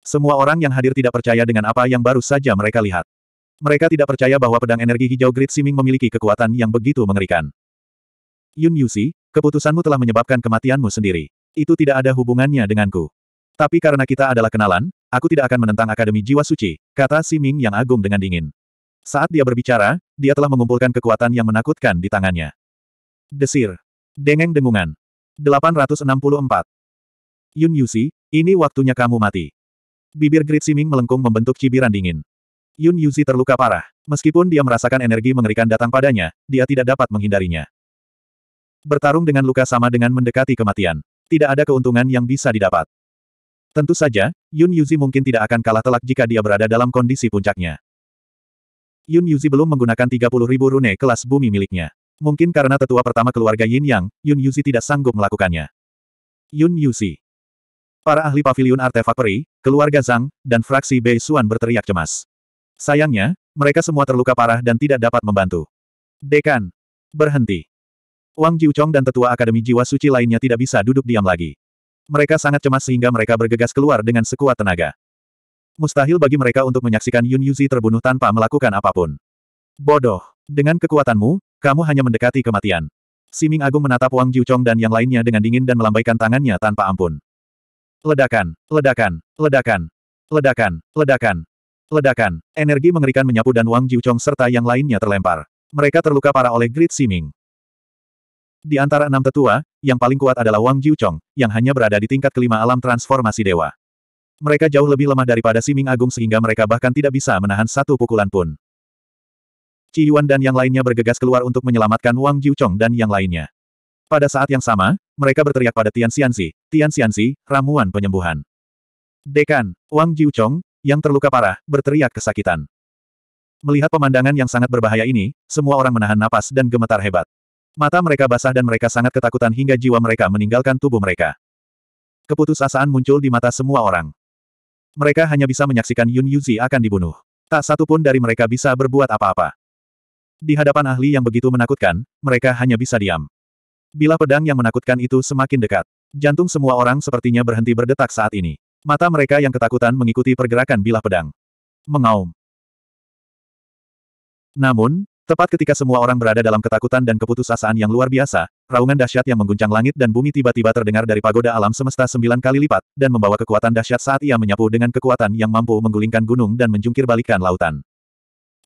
Semua orang yang hadir tidak percaya dengan apa yang baru saja mereka lihat. Mereka tidak percaya bahwa pedang energi hijau Great Siming memiliki kekuatan yang begitu mengerikan. Yun Yuzi, keputusanmu telah menyebabkan kematianmu sendiri. Itu tidak ada hubungannya denganku. Tapi karena kita adalah kenalan, aku tidak akan menentang Akademi Jiwa Suci, kata Siming yang agung dengan dingin. Saat dia berbicara, dia telah mengumpulkan kekuatan yang menakutkan di tangannya. Desir. Dengeng dengungan. 864. Yun Yusi, ini waktunya kamu mati. Bibir Grid Siming melengkung membentuk cibiran dingin. Yun Yuzi terluka parah. Meskipun dia merasakan energi mengerikan datang padanya, dia tidak dapat menghindarinya. Bertarung dengan luka sama dengan mendekati kematian. Tidak ada keuntungan yang bisa didapat. Tentu saja, Yun Yuzi mungkin tidak akan kalah telak jika dia berada dalam kondisi puncaknya. Yun Yuzi belum menggunakan ribu rune kelas bumi miliknya. Mungkin karena tetua pertama keluarga Yin Yang, Yun Yuzi tidak sanggup melakukannya. Yun Yuzi. Para ahli pavilion artefak peri, keluarga Zhang, dan fraksi Bei Xuan berteriak cemas. Sayangnya, mereka semua terluka parah dan tidak dapat membantu. Dekan. Berhenti. Wang Jiuchong dan tetua Akademi Jiwa Suci lainnya tidak bisa duduk diam lagi. Mereka sangat cemas sehingga mereka bergegas keluar dengan sekuat tenaga. Mustahil bagi mereka untuk menyaksikan Yun Yuzi terbunuh tanpa melakukan apapun. Bodoh. Dengan kekuatanmu, kamu hanya mendekati kematian. Siming Agung menatap Wang Jiuchong dan yang lainnya dengan dingin dan melambaikan tangannya tanpa ampun. Ledakan, ledakan, ledakan, ledakan, ledakan, ledakan. Energi mengerikan menyapu dan Wang Jiuchong serta yang lainnya terlempar. Mereka terluka parah oleh Great Siming. Di antara enam tetua, yang paling kuat adalah Wang Jiuchong, yang hanya berada di tingkat kelima alam transformasi dewa. Mereka jauh lebih lemah daripada Siming Agung sehingga mereka bahkan tidak bisa menahan satu pukulan pun. Ci Yuan dan yang lainnya bergegas keluar untuk menyelamatkan Wang Jiuchong dan yang lainnya. Pada saat yang sama, mereka berteriak pada Tian Xianzi, Tian Xianzi, ramuan penyembuhan. Dekan, Wang Jiuchong, yang terluka parah, berteriak kesakitan. Melihat pemandangan yang sangat berbahaya ini, semua orang menahan napas dan gemetar hebat. Mata mereka basah dan mereka sangat ketakutan hingga jiwa mereka meninggalkan tubuh mereka. Keputusasaan muncul di mata semua orang. Mereka hanya bisa menyaksikan Yun Yuzi akan dibunuh. Tak satu pun dari mereka bisa berbuat apa-apa. Di hadapan ahli yang begitu menakutkan, mereka hanya bisa diam. Bila pedang yang menakutkan itu semakin dekat, jantung semua orang sepertinya berhenti berdetak saat ini. Mata mereka yang ketakutan mengikuti pergerakan bilah pedang. Mengaum. Namun, Tepat ketika semua orang berada dalam ketakutan dan keputusasaan yang luar biasa, raungan dahsyat yang mengguncang langit dan bumi tiba-tiba terdengar dari pagoda alam semesta sembilan kali lipat, dan membawa kekuatan dahsyat saat ia menyapu dengan kekuatan yang mampu menggulingkan gunung dan menjungkir balikan lautan.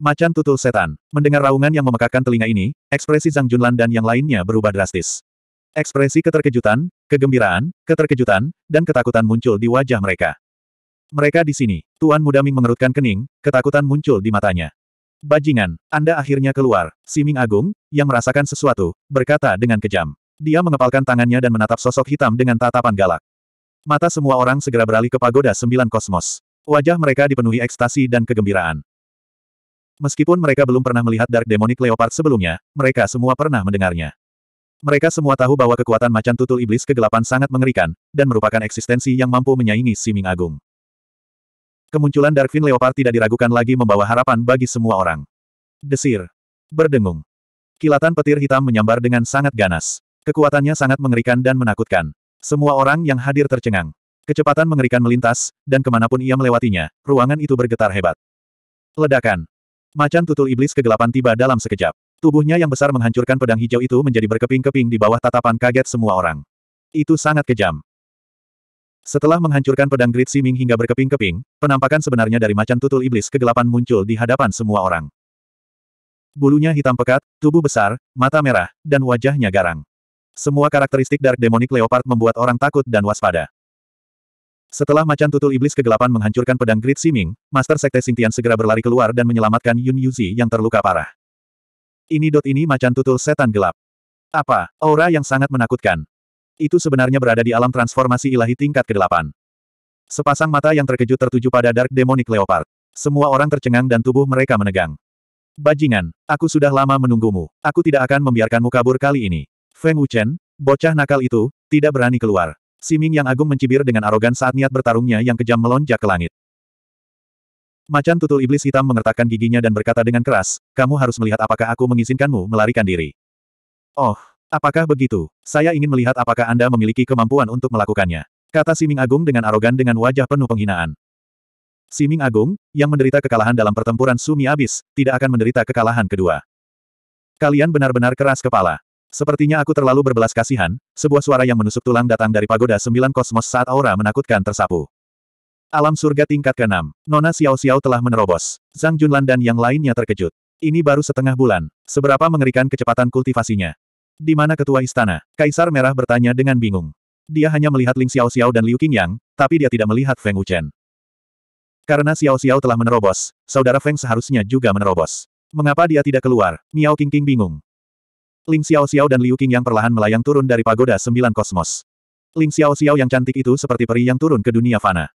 Macan tutul setan. Mendengar raungan yang memekakkan telinga ini, ekspresi Zhang Junlan dan yang lainnya berubah drastis. Ekspresi keterkejutan, kegembiraan, keterkejutan, dan ketakutan muncul di wajah mereka. Mereka di sini. Tuan Muda Ming mengerutkan kening, ketakutan muncul di matanya. Bajingan, Anda akhirnya keluar. Siming Agung, yang merasakan sesuatu, berkata dengan kejam. Dia mengepalkan tangannya dan menatap sosok hitam dengan tatapan galak. Mata semua orang segera beralih ke pagoda sembilan kosmos. Wajah mereka dipenuhi ekstasi dan kegembiraan. Meskipun mereka belum pernah melihat Dark Demonic Leopard sebelumnya, mereka semua pernah mendengarnya. Mereka semua tahu bahwa kekuatan macan tutul iblis kegelapan sangat mengerikan, dan merupakan eksistensi yang mampu menyaingi Siming Agung. Kemunculan Darkfin Leopard tidak diragukan lagi membawa harapan bagi semua orang. Desir. Berdengung. Kilatan petir hitam menyambar dengan sangat ganas. Kekuatannya sangat mengerikan dan menakutkan. Semua orang yang hadir tercengang. Kecepatan mengerikan melintas, dan kemanapun ia melewatinya, ruangan itu bergetar hebat. Ledakan. Macan tutul iblis kegelapan tiba dalam sekejap. Tubuhnya yang besar menghancurkan pedang hijau itu menjadi berkeping-keping di bawah tatapan kaget semua orang. Itu sangat kejam. Setelah menghancurkan pedang Great Siming hingga berkeping-keping, penampakan sebenarnya dari macan tutul iblis kegelapan muncul di hadapan semua orang. Bulunya hitam pekat, tubuh besar, mata merah, dan wajahnya garang. Semua karakteristik Dark Demonic Leopard membuat orang takut dan waspada. Setelah macan tutul iblis kegelapan menghancurkan pedang Great Siming, Master Sekte Sintian segera berlari keluar dan menyelamatkan Yun Yuzi yang terluka parah. Ini dot ini macan tutul setan gelap. Apa, aura yang sangat menakutkan. Itu sebenarnya berada di alam transformasi ilahi tingkat ke-8. Sepasang mata yang terkejut tertuju pada Dark Demonic Leopard. Semua orang tercengang dan tubuh mereka menegang. Bajingan, aku sudah lama menunggumu. Aku tidak akan membiarkanmu kabur kali ini. Feng Wuchen, bocah nakal itu, tidak berani keluar. Siming yang agung mencibir dengan arogan saat niat bertarungnya yang kejam melonjak ke langit. Macan tutul iblis hitam mengertakkan giginya dan berkata dengan keras, kamu harus melihat apakah aku mengizinkanmu melarikan diri. Oh, Apakah begitu? Saya ingin melihat apakah Anda memiliki kemampuan untuk melakukannya. Kata Siming Agung dengan arogan dengan wajah penuh penghinaan. Siming Agung, yang menderita kekalahan dalam pertempuran Sumi Abis, tidak akan menderita kekalahan kedua. Kalian benar-benar keras kepala. Sepertinya aku terlalu berbelas kasihan, sebuah suara yang menusuk tulang datang dari pagoda sembilan kosmos saat aura menakutkan tersapu. Alam surga tingkat ke-6. Nona Xiao Xiao telah menerobos. Zhang Junlan dan yang lainnya terkejut. Ini baru setengah bulan. Seberapa mengerikan kecepatan kultivasinya. Di mana ketua istana? Kaisar Merah bertanya dengan bingung. Dia hanya melihat Ling Xiao Xiao dan Liu Qingyang, tapi dia tidak melihat Feng Wuchen. Karena Xiao Xiao telah menerobos, saudara Feng seharusnya juga menerobos. Mengapa dia tidak keluar? Miao Qingqing bingung. Ling Xiao Xiao dan Liu Qingyang perlahan melayang turun dari pagoda sembilan kosmos. Ling Xiao Xiao yang cantik itu seperti peri yang turun ke dunia fana.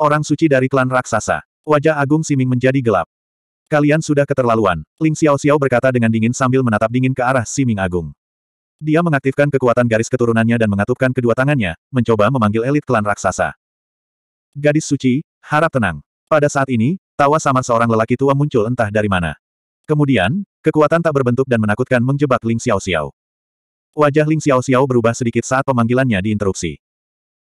Orang suci dari klan raksasa. Wajah Agung Siming menjadi gelap. Kalian sudah keterlaluan, Ling Xiao Xiao berkata dengan dingin sambil menatap dingin ke arah Si Ming Agung. Dia mengaktifkan kekuatan garis keturunannya dan mengatupkan kedua tangannya, mencoba memanggil elit klan raksasa. Gadis suci, harap tenang. Pada saat ini, tawa samar seorang lelaki tua muncul entah dari mana. Kemudian, kekuatan tak berbentuk dan menakutkan menjebak Ling Xiao Xiao. Wajah Ling Xiao Xiao berubah sedikit saat pemanggilannya diinterupsi.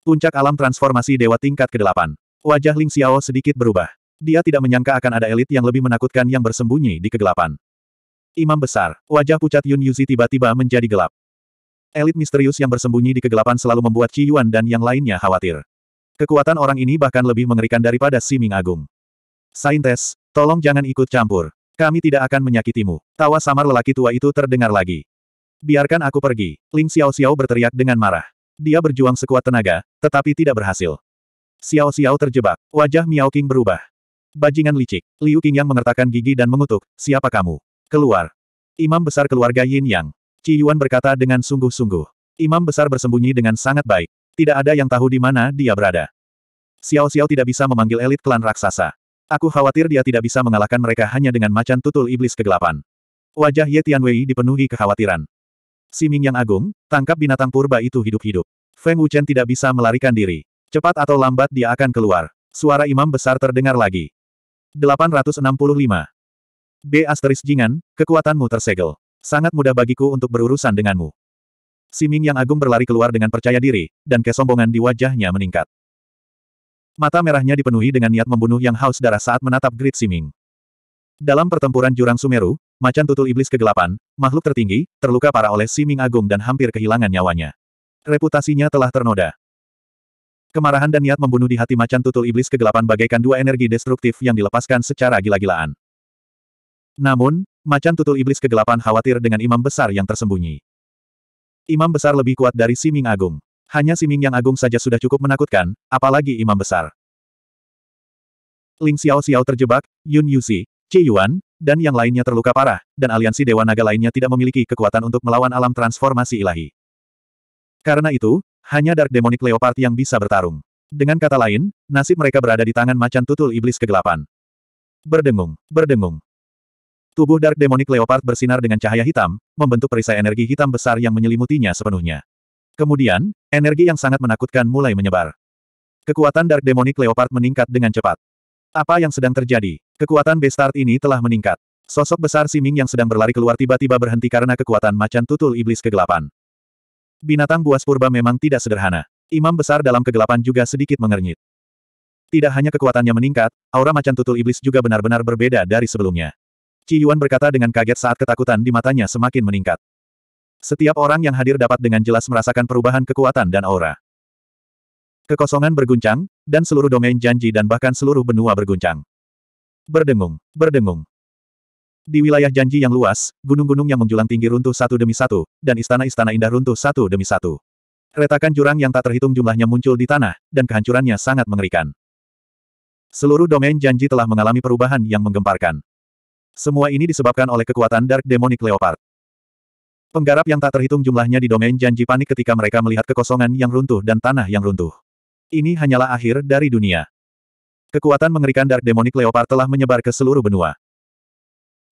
Puncak alam transformasi dewa tingkat ke-8. Wajah Ling Xiao sedikit berubah. Dia tidak menyangka akan ada elit yang lebih menakutkan yang bersembunyi di kegelapan. Imam besar, wajah pucat Yun Yuzi tiba-tiba menjadi gelap. Elit misterius yang bersembunyi di kegelapan selalu membuat Qi Yuan dan yang lainnya khawatir. Kekuatan orang ini bahkan lebih mengerikan daripada Si Ming Agung. Saintes, tolong jangan ikut campur. Kami tidak akan menyakitimu. Tawa samar lelaki tua itu terdengar lagi. Biarkan aku pergi. Ling Xiao Xiao berteriak dengan marah. Dia berjuang sekuat tenaga, tetapi tidak berhasil. Xiao Xiao terjebak. Wajah Miao King berubah. Bajingan licik. Liu Qingyang mengertakkan gigi dan mengutuk, siapa kamu? Keluar. Imam besar keluarga Yin Yang. Ci Yuan berkata dengan sungguh-sungguh. Imam besar bersembunyi dengan sangat baik. Tidak ada yang tahu di mana dia berada. Xiao Xiao tidak bisa memanggil elit klan raksasa. Aku khawatir dia tidak bisa mengalahkan mereka hanya dengan macan tutul iblis kegelapan. Wajah Ye Tianwei dipenuhi kekhawatiran. Siming yang agung, tangkap binatang purba itu hidup-hidup. Feng Wuchen tidak bisa melarikan diri. Cepat atau lambat dia akan keluar. Suara imam besar terdengar lagi. 865. B asteris jingan, kekuatanmu tersegel. Sangat mudah bagiku untuk berurusan denganmu. Siming yang agung berlari keluar dengan percaya diri, dan kesombongan di wajahnya meningkat. Mata merahnya dipenuhi dengan niat membunuh Yang Haus darah saat menatap Grid Siming. Dalam pertempuran Jurang Sumeru, macan tutul iblis kegelapan, makhluk tertinggi, terluka parah oleh Siming Agung dan hampir kehilangan nyawanya. Reputasinya telah ternoda. Kemarahan dan niat membunuh di hati macan tutul iblis kegelapan bagaikan dua energi destruktif yang dilepaskan secara gila-gilaan. Namun, macan tutul iblis kegelapan khawatir dengan imam besar yang tersembunyi. Imam besar lebih kuat dari Siming Agung. Hanya Siming yang agung saja sudah cukup menakutkan, apalagi imam besar. Ling Xiao Xiao terjebak, Yun Yuzi, Ci Yuan, dan yang lainnya terluka parah, dan aliansi Dewa Naga lainnya tidak memiliki kekuatan untuk melawan alam transformasi ilahi. Karena itu, hanya Dark Demonic Leopard yang bisa bertarung. Dengan kata lain, nasib mereka berada di tangan macan tutul iblis kegelapan. Berdengung, berdengung. Tubuh Dark Demonic Leopard bersinar dengan cahaya hitam, membentuk perisai energi hitam besar yang menyelimutinya sepenuhnya. Kemudian, energi yang sangat menakutkan mulai menyebar. Kekuatan Dark Demonic Leopard meningkat dengan cepat. Apa yang sedang terjadi? Kekuatan Bestart ini telah meningkat. Sosok besar Siming yang sedang berlari keluar tiba-tiba berhenti karena kekuatan macan tutul iblis kegelapan. Binatang buas purba memang tidak sederhana. Imam besar dalam kegelapan juga sedikit mengernyit. Tidak hanya kekuatannya meningkat, aura macan tutul iblis juga benar-benar berbeda dari sebelumnya. Ci Yuan berkata dengan kaget saat ketakutan di matanya semakin meningkat. Setiap orang yang hadir dapat dengan jelas merasakan perubahan kekuatan dan aura. Kekosongan berguncang, dan seluruh domain janji dan bahkan seluruh benua berguncang. Berdengung, berdengung, di wilayah janji yang luas, gunung-gunung yang menjulang tinggi runtuh satu demi satu, dan istana-istana indah runtuh satu demi satu. Retakan jurang yang tak terhitung jumlahnya muncul di tanah, dan kehancurannya sangat mengerikan. Seluruh domain janji telah mengalami perubahan yang menggemparkan. Semua ini disebabkan oleh kekuatan Dark Demonic Leopard. Penggarap yang tak terhitung jumlahnya di domain janji panik ketika mereka melihat kekosongan yang runtuh dan tanah yang runtuh. Ini hanyalah akhir dari dunia. Kekuatan mengerikan Dark Demonic Leopard telah menyebar ke seluruh benua.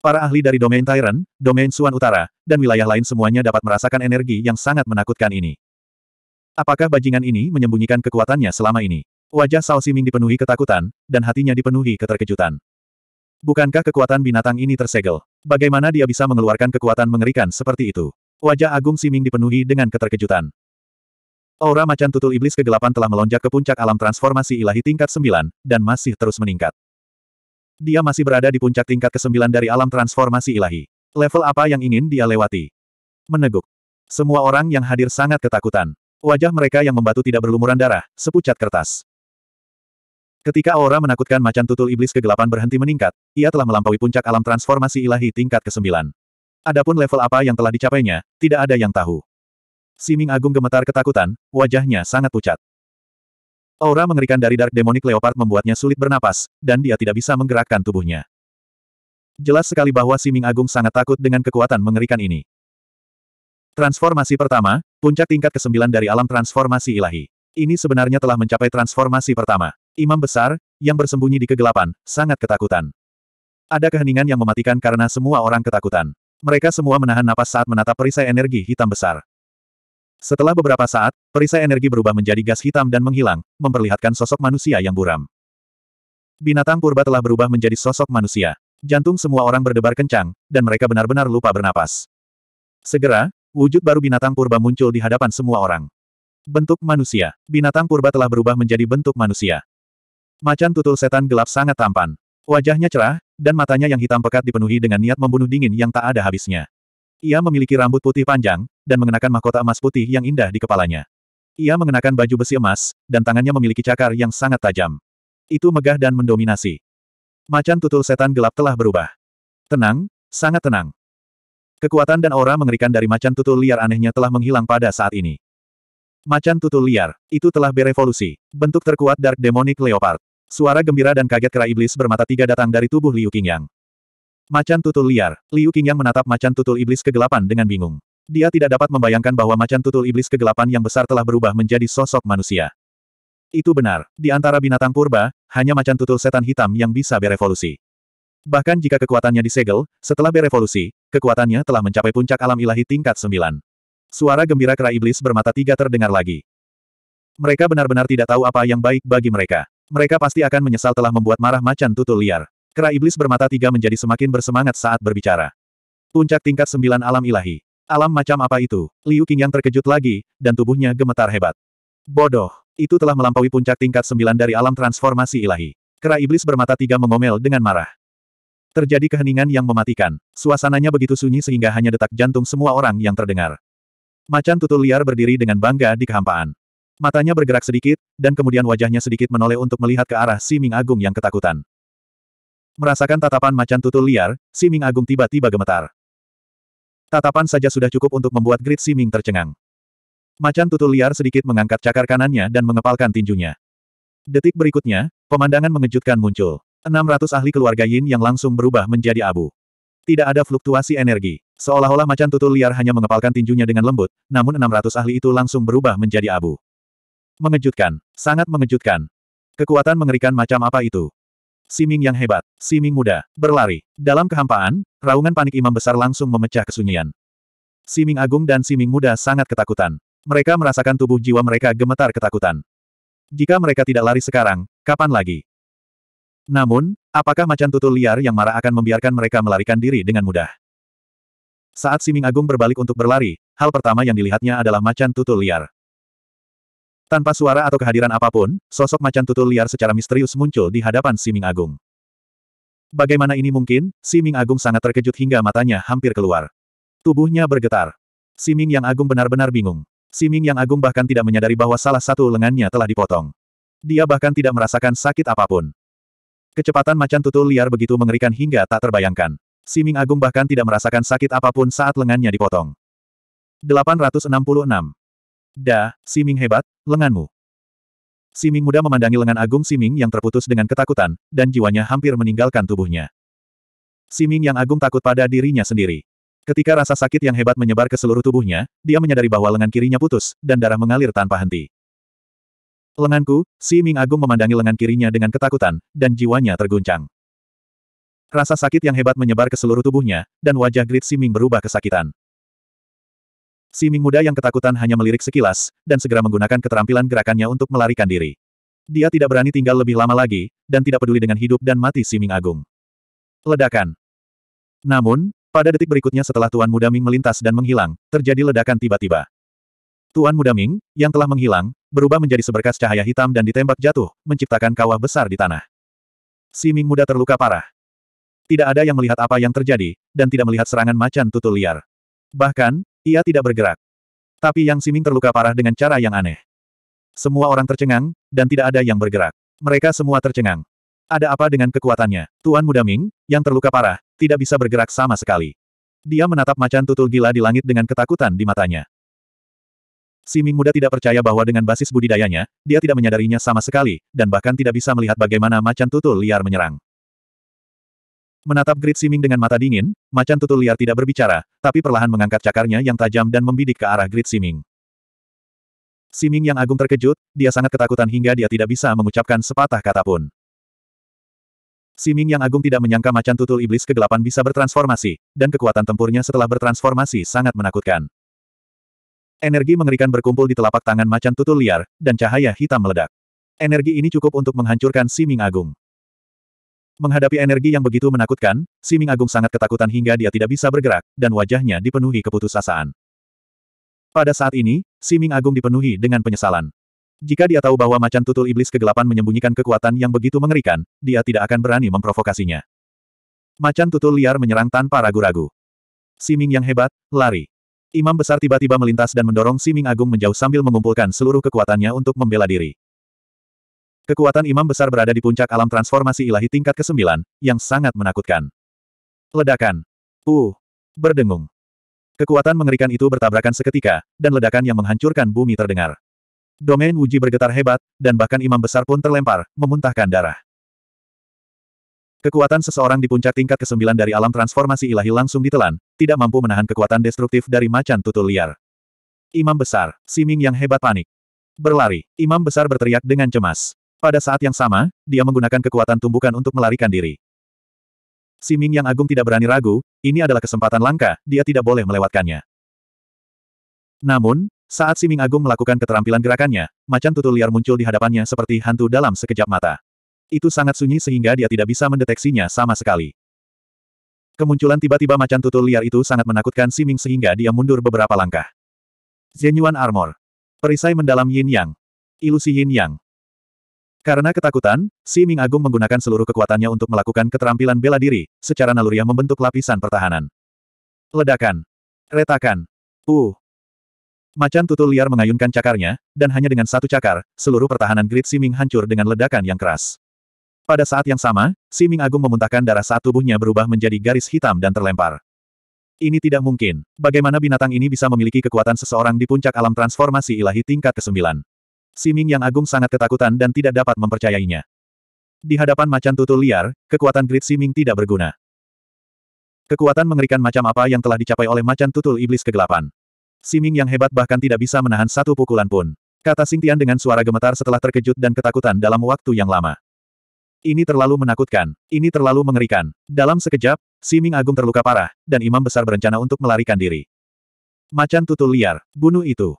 Para ahli dari domain Tyrant, domain Suan Utara, dan wilayah lain semuanya dapat merasakan energi yang sangat menakutkan ini. Apakah bajingan ini menyembunyikan kekuatannya selama ini? Wajah Sao Siming dipenuhi ketakutan, dan hatinya dipenuhi keterkejutan. Bukankah kekuatan binatang ini tersegel? Bagaimana dia bisa mengeluarkan kekuatan mengerikan seperti itu? Wajah Agung Siming dipenuhi dengan keterkejutan. Aura macan tutul iblis kegelapan telah melonjak ke puncak alam transformasi ilahi tingkat 9, dan masih terus meningkat. Dia masih berada di puncak tingkat ke-9 dari alam transformasi ilahi. Level apa yang ingin dia lewati? Meneguk. Semua orang yang hadir sangat ketakutan. Wajah mereka yang membatu tidak berlumuran darah, sepucat kertas. Ketika aura menakutkan macan tutul iblis kegelapan berhenti meningkat, ia telah melampaui puncak alam transformasi ilahi tingkat ke-9. Adapun level apa yang telah dicapainya, tidak ada yang tahu. Siming Agung gemetar ketakutan, wajahnya sangat pucat. Aura mengerikan dari Dark Demonic Leopard membuatnya sulit bernapas, dan dia tidak bisa menggerakkan tubuhnya. Jelas sekali bahwa si Ming Agung sangat takut dengan kekuatan mengerikan ini. Transformasi pertama, puncak tingkat ke-9 dari alam transformasi ilahi. Ini sebenarnya telah mencapai transformasi pertama. Imam besar, yang bersembunyi di kegelapan, sangat ketakutan. Ada keheningan yang mematikan karena semua orang ketakutan. Mereka semua menahan napas saat menatap perisai energi hitam besar. Setelah beberapa saat, perisai energi berubah menjadi gas hitam dan menghilang, memperlihatkan sosok manusia yang buram. Binatang purba telah berubah menjadi sosok manusia. Jantung semua orang berdebar kencang, dan mereka benar-benar lupa bernapas. Segera, wujud baru binatang purba muncul di hadapan semua orang. Bentuk manusia. Binatang purba telah berubah menjadi bentuk manusia. Macan tutul setan gelap sangat tampan. Wajahnya cerah, dan matanya yang hitam pekat dipenuhi dengan niat membunuh dingin yang tak ada habisnya. Ia memiliki rambut putih panjang, dan mengenakan mahkota emas putih yang indah di kepalanya. Ia mengenakan baju besi emas, dan tangannya memiliki cakar yang sangat tajam. Itu megah dan mendominasi. Macan tutul setan gelap telah berubah. Tenang, sangat tenang. Kekuatan dan aura mengerikan dari macan tutul liar anehnya telah menghilang pada saat ini. Macan tutul liar, itu telah berevolusi. Bentuk terkuat Dark Demonic Leopard. Suara gembira dan kaget kera iblis bermata tiga datang dari tubuh Liu Qingyang. Macan tutul liar, Liu Qingyang menatap macan tutul iblis kegelapan dengan bingung. Dia tidak dapat membayangkan bahwa macan tutul iblis kegelapan yang besar telah berubah menjadi sosok manusia. Itu benar, di antara binatang purba, hanya macan tutul setan hitam yang bisa berevolusi. Bahkan jika kekuatannya disegel, setelah berevolusi, kekuatannya telah mencapai puncak alam ilahi tingkat sembilan. Suara gembira kera iblis bermata tiga terdengar lagi. Mereka benar-benar tidak tahu apa yang baik bagi mereka. Mereka pasti akan menyesal telah membuat marah macan tutul liar. Kera iblis bermata tiga menjadi semakin bersemangat saat berbicara. Puncak tingkat sembilan alam ilahi. Alam macam apa itu? Liu Qing yang terkejut lagi, dan tubuhnya gemetar hebat. Bodoh. Itu telah melampaui puncak tingkat sembilan dari alam transformasi ilahi. Kera iblis bermata tiga mengomel dengan marah. Terjadi keheningan yang mematikan. Suasananya begitu sunyi sehingga hanya detak jantung semua orang yang terdengar. Macan tutul liar berdiri dengan bangga di kehampaan. Matanya bergerak sedikit, dan kemudian wajahnya sedikit menoleh untuk melihat ke arah si Ming Agung yang ketakutan. Merasakan tatapan macan tutul liar, Si Ming Agung tiba-tiba gemetar. Tatapan saja sudah cukup untuk membuat grid Si Ming tercengang. Macan tutul liar sedikit mengangkat cakar kanannya dan mengepalkan tinjunya. Detik berikutnya, pemandangan mengejutkan muncul. 600 ahli keluarga Yin yang langsung berubah menjadi abu. Tidak ada fluktuasi energi. Seolah-olah macan tutul liar hanya mengepalkan tinjunya dengan lembut, namun 600 ahli itu langsung berubah menjadi abu. Mengejutkan. Sangat mengejutkan. Kekuatan mengerikan macam apa itu? Siming yang hebat, Siming muda, berlari. Dalam kehampaan, raungan panik imam besar langsung memecah kesunyian. Siming agung dan Siming muda sangat ketakutan. Mereka merasakan tubuh jiwa mereka gemetar ketakutan. Jika mereka tidak lari sekarang, kapan lagi? Namun, apakah macan tutul liar yang marah akan membiarkan mereka melarikan diri dengan mudah? Saat Siming Agung berbalik untuk berlari, hal pertama yang dilihatnya adalah macan tutul liar. Tanpa suara atau kehadiran apapun, sosok macan tutul liar secara misterius muncul di hadapan Si Ming Agung. Bagaimana ini mungkin? Si Ming Agung sangat terkejut hingga matanya hampir keluar. Tubuhnya bergetar. Si Ming yang Agung benar-benar bingung. Si Ming yang Agung bahkan tidak menyadari bahwa salah satu lengannya telah dipotong. Dia bahkan tidak merasakan sakit apapun. Kecepatan macan tutul liar begitu mengerikan hingga tak terbayangkan. Si Ming Agung bahkan tidak merasakan sakit apapun saat lengannya dipotong. 866 Da, Siming hebat, lenganmu. Siming muda memandangi lengan agung Siming yang terputus dengan ketakutan, dan jiwanya hampir meninggalkan tubuhnya. Siming yang agung takut pada dirinya sendiri. Ketika rasa sakit yang hebat menyebar ke seluruh tubuhnya, dia menyadari bahwa lengan kirinya putus, dan darah mengalir tanpa henti. Lenganku, Siming agung memandangi lengan kirinya dengan ketakutan, dan jiwanya terguncang. Rasa sakit yang hebat menyebar ke seluruh tubuhnya, dan wajah grit Siming berubah kesakitan. Si Ming muda yang ketakutan hanya melirik sekilas, dan segera menggunakan keterampilan gerakannya untuk melarikan diri. Dia tidak berani tinggal lebih lama lagi, dan tidak peduli dengan hidup dan mati si Ming Agung. Ledakan. Namun, pada detik berikutnya setelah Tuan Muda Ming melintas dan menghilang, terjadi ledakan tiba-tiba. Tuan Muda Ming, yang telah menghilang, berubah menjadi seberkas cahaya hitam dan ditembak jatuh, menciptakan kawah besar di tanah. Si Ming Muda terluka parah. Tidak ada yang melihat apa yang terjadi, dan tidak melihat serangan macan tutul liar. Bahkan, ia tidak bergerak. Tapi Yang Siming terluka parah dengan cara yang aneh. Semua orang tercengang, dan tidak ada yang bergerak. Mereka semua tercengang. Ada apa dengan kekuatannya? Tuan Muda Ming, yang terluka parah, tidak bisa bergerak sama sekali. Dia menatap macan tutul gila di langit dengan ketakutan di matanya. Siming Muda tidak percaya bahwa dengan basis budidayanya, dia tidak menyadarinya sama sekali, dan bahkan tidak bisa melihat bagaimana macan tutul liar menyerang. Menatap Grid Siming dengan mata dingin, macan tutul liar tidak berbicara, tapi perlahan mengangkat cakarnya yang tajam dan membidik ke arah Grid Siming. Siming yang agung terkejut, dia sangat ketakutan hingga dia tidak bisa mengucapkan sepatah kata pun. Siming yang agung tidak menyangka macan tutul iblis kegelapan bisa bertransformasi, dan kekuatan tempurnya setelah bertransformasi sangat menakutkan. Energi mengerikan berkumpul di telapak tangan macan tutul liar, dan cahaya hitam meledak. Energi ini cukup untuk menghancurkan Siming Agung. Menghadapi energi yang begitu menakutkan, Siming Agung sangat ketakutan hingga dia tidak bisa bergerak, dan wajahnya dipenuhi keputusasaan. Pada saat ini, Siming Agung dipenuhi dengan penyesalan. Jika dia tahu bahwa macan tutul iblis kegelapan menyembunyikan kekuatan yang begitu mengerikan, dia tidak akan berani memprovokasinya. Macan tutul liar menyerang tanpa ragu-ragu. Siming yang hebat, lari. Imam besar tiba-tiba melintas dan mendorong Siming Agung menjauh sambil mengumpulkan seluruh kekuatannya untuk membela diri. Kekuatan imam besar berada di puncak alam transformasi ilahi tingkat ke-9, yang sangat menakutkan. Ledakan. Uh. Berdengung. Kekuatan mengerikan itu bertabrakan seketika, dan ledakan yang menghancurkan bumi terdengar. Domain Wuji bergetar hebat, dan bahkan imam besar pun terlempar, memuntahkan darah. Kekuatan seseorang di puncak tingkat ke-9 dari alam transformasi ilahi langsung ditelan, tidak mampu menahan kekuatan destruktif dari macan tutul liar. Imam besar, Siming yang hebat panik. Berlari, imam besar berteriak dengan cemas. Pada saat yang sama, dia menggunakan kekuatan tumbukan untuk melarikan diri. Si Ming yang agung tidak berani ragu, ini adalah kesempatan langka, dia tidak boleh melewatkannya. Namun, saat Si Ming agung melakukan keterampilan gerakannya, macan tutul liar muncul di hadapannya seperti hantu dalam sekejap mata. Itu sangat sunyi sehingga dia tidak bisa mendeteksinya sama sekali. Kemunculan tiba-tiba macan tutul liar itu sangat menakutkan Si Ming sehingga dia mundur beberapa langkah. Zenyuan Armor. Perisai mendalam Yin Yang. Ilusi Yin Yang. Karena ketakutan, Si Ming Agung menggunakan seluruh kekuatannya untuk melakukan keterampilan bela diri, secara naluriah membentuk lapisan pertahanan. Ledakan. Retakan. Uh. Macan tutul liar mengayunkan cakarnya, dan hanya dengan satu cakar, seluruh pertahanan grid Si Ming hancur dengan ledakan yang keras. Pada saat yang sama, Si Ming Agung memuntahkan darah saat tubuhnya berubah menjadi garis hitam dan terlempar. Ini tidak mungkin. Bagaimana binatang ini bisa memiliki kekuatan seseorang di puncak alam transformasi ilahi tingkat ke-9? Siming yang agung sangat ketakutan dan tidak dapat mempercayainya. Di hadapan macan tutul liar, kekuatan Si Siming tidak berguna. Kekuatan mengerikan macam apa yang telah dicapai oleh macan tutul iblis kegelapan. Siming yang hebat bahkan tidak bisa menahan satu pukulan pun. Kata Singtian dengan suara gemetar setelah terkejut dan ketakutan dalam waktu yang lama. Ini terlalu menakutkan. Ini terlalu mengerikan. Dalam sekejap, Siming Agung terluka parah, dan Imam Besar berencana untuk melarikan diri. Macan tutul liar, bunuh itu.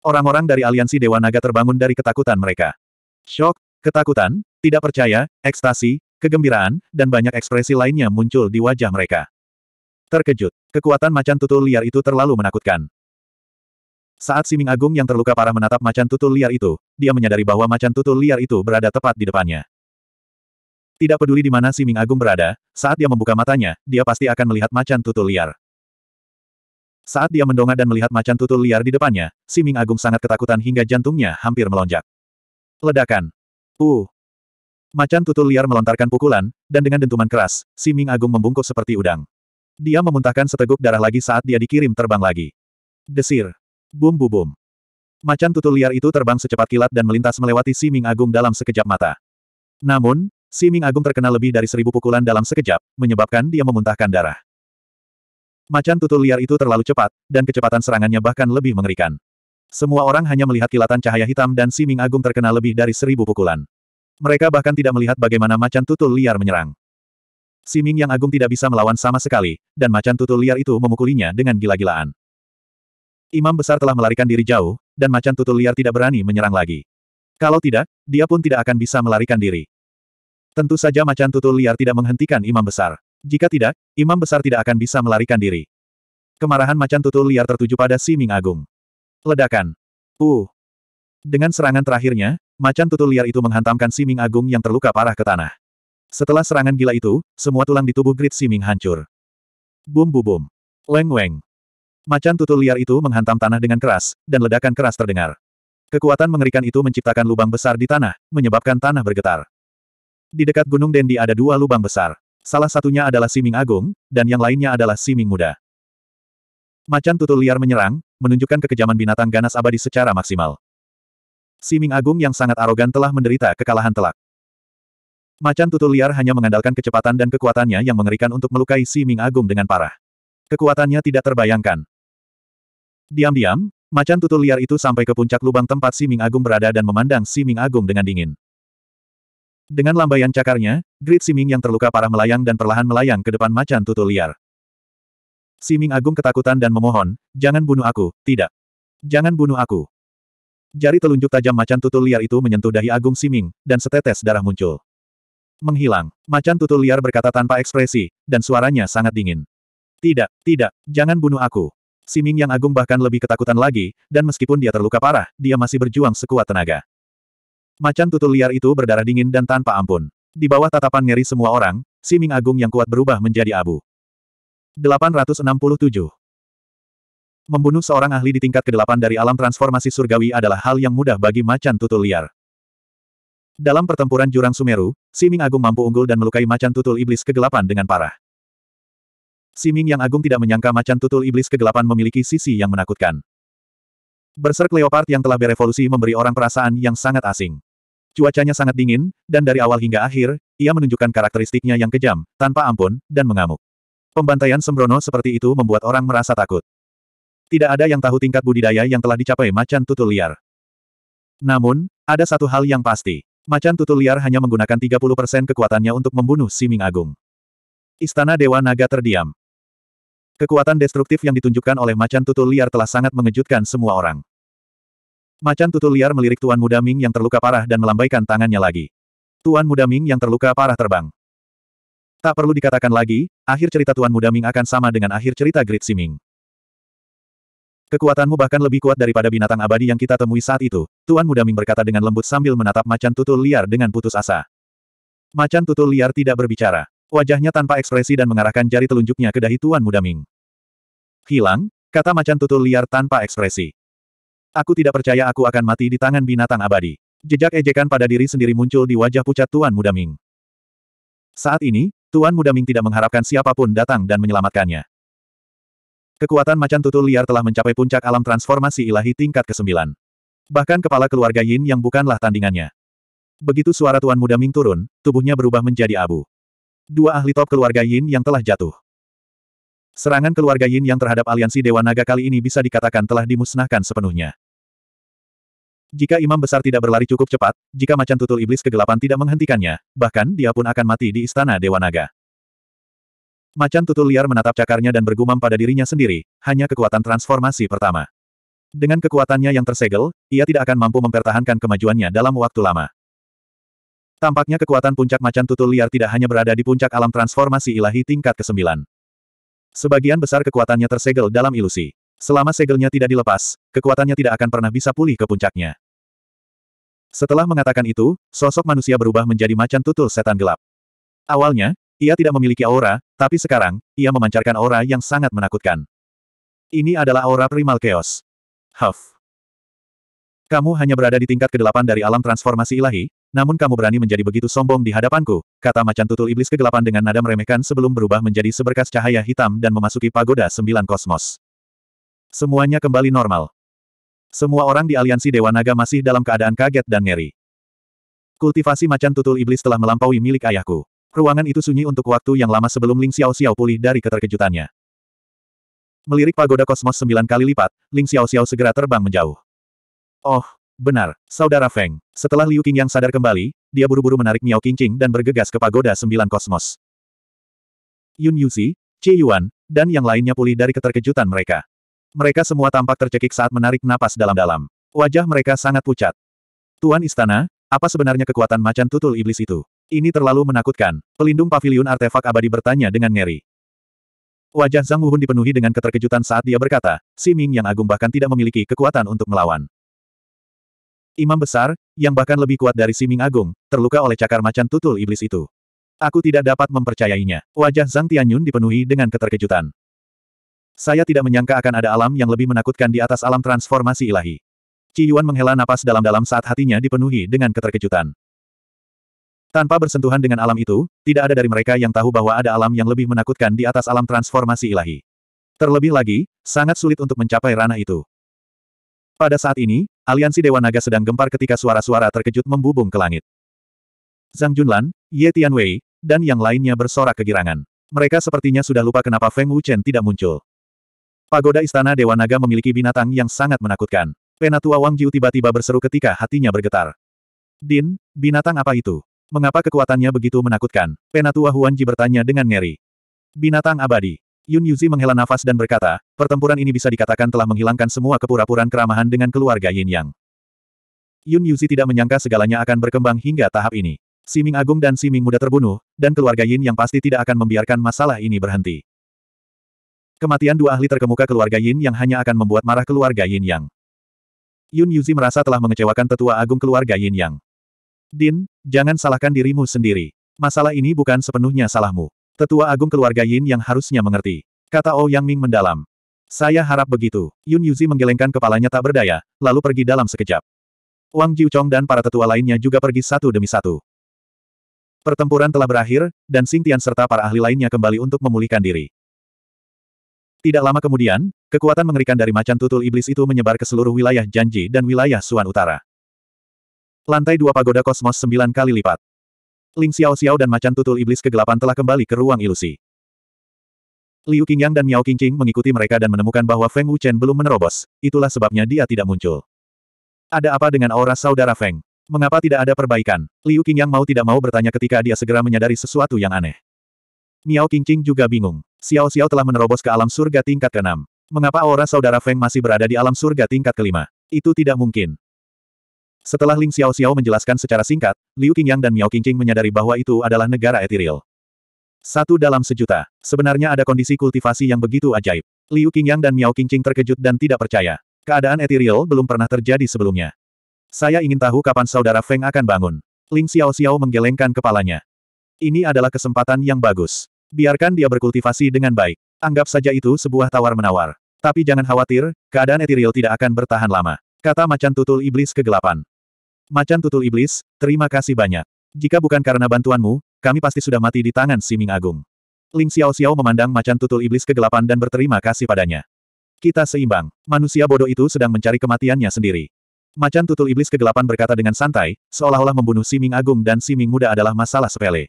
Orang-orang dari aliansi Dewa Naga terbangun dari ketakutan mereka. Shock, ketakutan, tidak percaya, ekstasi, kegembiraan, dan banyak ekspresi lainnya muncul di wajah mereka. Terkejut, kekuatan macan tutul liar itu terlalu menakutkan. Saat Siming Agung yang terluka parah menatap macan tutul liar itu, dia menyadari bahwa macan tutul liar itu berada tepat di depannya. Tidak peduli di mana Siming Agung berada, saat dia membuka matanya, dia pasti akan melihat macan tutul liar. Saat dia mendongak dan melihat macan tutul liar di depannya, si Ming Agung sangat ketakutan hingga jantungnya hampir melonjak. Ledakan. Uh. Macan tutul liar melontarkan pukulan, dan dengan dentuman keras, si Ming Agung membungkuk seperti udang. Dia memuntahkan seteguk darah lagi saat dia dikirim terbang lagi. Desir. Bum bum bum. Macan tutul liar itu terbang secepat kilat dan melintas melewati si Ming Agung dalam sekejap mata. Namun, si Ming Agung terkena lebih dari seribu pukulan dalam sekejap, menyebabkan dia memuntahkan darah. Macan tutul liar itu terlalu cepat, dan kecepatan serangannya bahkan lebih mengerikan. Semua orang hanya melihat kilatan cahaya hitam dan si Ming Agung terkena lebih dari seribu pukulan. Mereka bahkan tidak melihat bagaimana macan tutul liar menyerang. Si Ming yang agung tidak bisa melawan sama sekali, dan macan tutul liar itu memukulinya dengan gila-gilaan. Imam besar telah melarikan diri jauh, dan macan tutul liar tidak berani menyerang lagi. Kalau tidak, dia pun tidak akan bisa melarikan diri. Tentu saja macan tutul liar tidak menghentikan imam besar. Jika tidak, imam besar tidak akan bisa melarikan diri. Kemarahan macan tutul liar tertuju pada si Ming Agung. Ledakan. Uh. Dengan serangan terakhirnya, macan tutul liar itu menghantamkan si Ming Agung yang terluka parah ke tanah. Setelah serangan gila itu, semua tulang di tubuh Grid Siming hancur. Bum bum bum. Leng weng. Macan tutul liar itu menghantam tanah dengan keras, dan ledakan keras terdengar. Kekuatan mengerikan itu menciptakan lubang besar di tanah, menyebabkan tanah bergetar. Di dekat Gunung Dendi ada dua lubang besar. Salah satunya adalah Siming Agung, dan yang lainnya adalah Siming Muda. Macan tutul liar menyerang, menunjukkan kekejaman binatang ganas abadi secara maksimal. Siming Agung yang sangat arogan telah menderita kekalahan telak. Macan tutul liar hanya mengandalkan kecepatan dan kekuatannya yang mengerikan untuk melukai Siming Agung dengan parah. Kekuatannya tidak terbayangkan. Diam-diam, macan tutul liar itu sampai ke puncak lubang tempat Siming Agung berada dan memandang Siming Agung dengan dingin. Dengan lambaian cakarnya, Grid Siming yang terluka parah melayang dan perlahan melayang ke depan macan tutul liar. Siming Agung ketakutan dan memohon, jangan bunuh aku, tidak. Jangan bunuh aku. Jari telunjuk tajam macan tutul liar itu menyentuh dahi Agung Siming, dan setetes darah muncul. Menghilang, macan tutul liar berkata tanpa ekspresi, dan suaranya sangat dingin. Tidak, tidak, jangan bunuh aku. Siming yang agung bahkan lebih ketakutan lagi, dan meskipun dia terluka parah, dia masih berjuang sekuat tenaga. Macan tutul liar itu berdarah dingin dan tanpa ampun. Di bawah tatapan ngeri semua orang, si Ming Agung yang kuat berubah menjadi abu. 867. Membunuh seorang ahli di tingkat ke-8 dari alam transformasi surgawi adalah hal yang mudah bagi macan tutul liar. Dalam pertempuran jurang Sumeru, si Ming Agung mampu unggul dan melukai macan tutul iblis kegelapan dengan parah. Si Ming yang agung tidak menyangka macan tutul iblis kegelapan memiliki sisi yang menakutkan. Berserk Leopard yang telah berevolusi memberi orang perasaan yang sangat asing. Cuacanya sangat dingin, dan dari awal hingga akhir, ia menunjukkan karakteristiknya yang kejam, tanpa ampun, dan mengamuk. Pembantaian sembrono seperti itu membuat orang merasa takut. Tidak ada yang tahu tingkat budidaya yang telah dicapai macan tutul liar. Namun, ada satu hal yang pasti. Macan tutul liar hanya menggunakan 30% kekuatannya untuk membunuh si Ming Agung. Istana Dewa Naga terdiam. Kekuatan destruktif yang ditunjukkan oleh macan tutul liar telah sangat mengejutkan semua orang. Macan tutul liar melirik Tuan Muda Ming yang terluka parah dan melambaikan tangannya lagi. Tuan Muda Ming yang terluka parah terbang. Tak perlu dikatakan lagi, akhir cerita Tuan Muda Ming akan sama dengan akhir cerita Great Siming. Kekuatanmu bahkan lebih kuat daripada binatang abadi yang kita temui saat itu, Tuan Muda Ming berkata dengan lembut sambil menatap macan tutul liar dengan putus asa. Macan tutul liar tidak berbicara. Wajahnya tanpa ekspresi dan mengarahkan jari telunjuknya ke dahi Tuan Muda Ming. Hilang, kata macan tutul liar tanpa ekspresi. Aku tidak percaya aku akan mati di tangan binatang abadi. Jejak ejekan pada diri sendiri muncul di wajah pucat Tuan Muda Ming. Saat ini, Tuan Muda Ming tidak mengharapkan siapapun datang dan menyelamatkannya. Kekuatan macan tutul liar telah mencapai puncak alam transformasi ilahi tingkat ke-9. Bahkan kepala keluarga Yin yang bukanlah tandingannya. Begitu suara Tuan Muda Ming turun, tubuhnya berubah menjadi abu. Dua ahli top keluarga Yin yang telah jatuh. Serangan keluarga Yin yang terhadap aliansi Dewa Naga kali ini bisa dikatakan telah dimusnahkan sepenuhnya. Jika imam besar tidak berlari cukup cepat, jika macan tutul iblis kegelapan tidak menghentikannya, bahkan dia pun akan mati di istana Dewa Naga. Macan tutul liar menatap cakarnya dan bergumam pada dirinya sendiri, hanya kekuatan transformasi pertama. Dengan kekuatannya yang tersegel, ia tidak akan mampu mempertahankan kemajuannya dalam waktu lama. Tampaknya kekuatan puncak macan tutul liar tidak hanya berada di puncak alam transformasi ilahi tingkat ke-9. Sebagian besar kekuatannya tersegel dalam ilusi. Selama segelnya tidak dilepas, kekuatannya tidak akan pernah bisa pulih ke puncaknya. Setelah mengatakan itu, sosok manusia berubah menjadi macan tutul setan gelap. Awalnya, ia tidak memiliki aura, tapi sekarang, ia memancarkan aura yang sangat menakutkan. Ini adalah aura primal chaos. Huff. Kamu hanya berada di tingkat ke-8 dari alam transformasi ilahi, namun kamu berani menjadi begitu sombong di hadapanku, kata macan tutul iblis kegelapan dengan nada meremehkan sebelum berubah menjadi seberkas cahaya hitam dan memasuki pagoda sembilan kosmos. Semuanya kembali normal. Semua orang di aliansi Dewa Naga masih dalam keadaan kaget dan ngeri. Kultivasi macan tutul iblis telah melampaui milik ayahku. Ruangan itu sunyi untuk waktu yang lama sebelum Ling Xiao Xiao pulih dari keterkejutannya. Melirik pagoda kosmos sembilan kali lipat, Ling Xiao Xiao segera terbang menjauh. Oh, Benar, Saudara Feng. Setelah Liu Qing yang sadar kembali, dia buru-buru menarik Miao Qingqing dan bergegas ke Pagoda Sembilan Kosmos. Yun Yuzi, Qi Yuan, dan yang lainnya pulih dari keterkejutan mereka. Mereka semua tampak tercekik saat menarik napas dalam-dalam. Wajah mereka sangat pucat. Tuan Istana, apa sebenarnya kekuatan macan tutul iblis itu? Ini terlalu menakutkan. Pelindung Paviliun artefak abadi bertanya dengan ngeri. Wajah Zhang Wuhun dipenuhi dengan keterkejutan saat dia berkata, Si Ming yang agung bahkan tidak memiliki kekuatan untuk melawan. Imam besar, yang bahkan lebih kuat dari si Ming Agung, terluka oleh cakar macan tutul iblis itu. Aku tidak dapat mempercayainya. Wajah Zhang Tianyun dipenuhi dengan keterkejutan. Saya tidak menyangka akan ada alam yang lebih menakutkan di atas alam transformasi ilahi. Ci Yuan menghela napas dalam-dalam saat hatinya dipenuhi dengan keterkejutan. Tanpa bersentuhan dengan alam itu, tidak ada dari mereka yang tahu bahwa ada alam yang lebih menakutkan di atas alam transformasi ilahi. Terlebih lagi, sangat sulit untuk mencapai ranah itu. Pada saat ini, aliansi Dewa Naga sedang gempar ketika suara-suara terkejut membubung ke langit. Zhang Junlan, Ye Tianwei, dan yang lainnya bersorak kegirangan. Mereka sepertinya sudah lupa kenapa Feng Wuchen tidak muncul. Pagoda Istana Dewa Naga memiliki binatang yang sangat menakutkan. Penatua Wang Jiu tiba-tiba berseru ketika hatinya bergetar. Din, binatang apa itu? Mengapa kekuatannya begitu menakutkan? Penatua Huan Ji bertanya dengan ngeri. Binatang abadi. Yun Yuzi menghela nafas dan berkata, pertempuran ini bisa dikatakan telah menghilangkan semua kepura-puraan keramahan dengan keluarga Yin Yang. Yun Yuzi tidak menyangka segalanya akan berkembang hingga tahap ini. Siming Agung dan Siming Muda terbunuh, dan keluarga Yin yang pasti tidak akan membiarkan masalah ini berhenti. Kematian dua ahli terkemuka keluarga Yin yang hanya akan membuat marah keluarga Yin Yang. Yun Yuzi merasa telah mengecewakan tetua agung keluarga Yin Yang. Din, jangan salahkan dirimu sendiri. Masalah ini bukan sepenuhnya salahmu. Tetua agung keluarga Yin yang harusnya mengerti. Kata Ouyang oh Yang Ming mendalam. Saya harap begitu. Yun Yuzi menggelengkan kepalanya tak berdaya, lalu pergi dalam sekejap. Wang Jiuchong dan para tetua lainnya juga pergi satu demi satu. Pertempuran telah berakhir, dan Xing Tian serta para ahli lainnya kembali untuk memulihkan diri. Tidak lama kemudian, kekuatan mengerikan dari macan tutul iblis itu menyebar ke seluruh wilayah Janji dan wilayah Suan Utara. Lantai dua pagoda kosmos sembilan kali lipat. Ling Xiao Xiao dan macan tutul iblis kegelapan telah kembali ke ruang ilusi. Liu Qingyang dan Miao Qingqing mengikuti mereka dan menemukan bahwa Feng Wuchen belum menerobos, itulah sebabnya dia tidak muncul. Ada apa dengan aura saudara Feng? Mengapa tidak ada perbaikan? Liu Qingyang mau tidak mau bertanya ketika dia segera menyadari sesuatu yang aneh. Miao Qingqing juga bingung. Xiao Xiao telah menerobos ke alam surga tingkat ke-6. Mengapa aura saudara Feng masih berada di alam surga tingkat ke-5? Itu tidak mungkin. Setelah Ling Xiao Xiao menjelaskan secara singkat, Liu Qingyang dan Miao Qingqing menyadari bahwa itu adalah negara etiril. Satu dalam sejuta. Sebenarnya ada kondisi kultivasi yang begitu ajaib. Liu Qingyang dan Miao Qingqing terkejut dan tidak percaya. Keadaan etiril belum pernah terjadi sebelumnya. Saya ingin tahu kapan saudara Feng akan bangun. Ling Xiao Xiao menggelengkan kepalanya. Ini adalah kesempatan yang bagus. Biarkan dia berkultivasi dengan baik. Anggap saja itu sebuah tawar-menawar. Tapi jangan khawatir, keadaan etiril tidak akan bertahan lama. Kata macan tutul iblis kegelapan. Macan tutul iblis, terima kasih banyak. Jika bukan karena bantuanmu, kami pasti sudah mati di tangan si Ming Agung. Ling Xiao Xiao memandang macan tutul iblis kegelapan dan berterima kasih padanya. Kita seimbang. Manusia bodoh itu sedang mencari kematiannya sendiri. Macan tutul iblis kegelapan berkata dengan santai, seolah-olah membunuh si Ming Agung dan si Ming Muda adalah masalah sepele.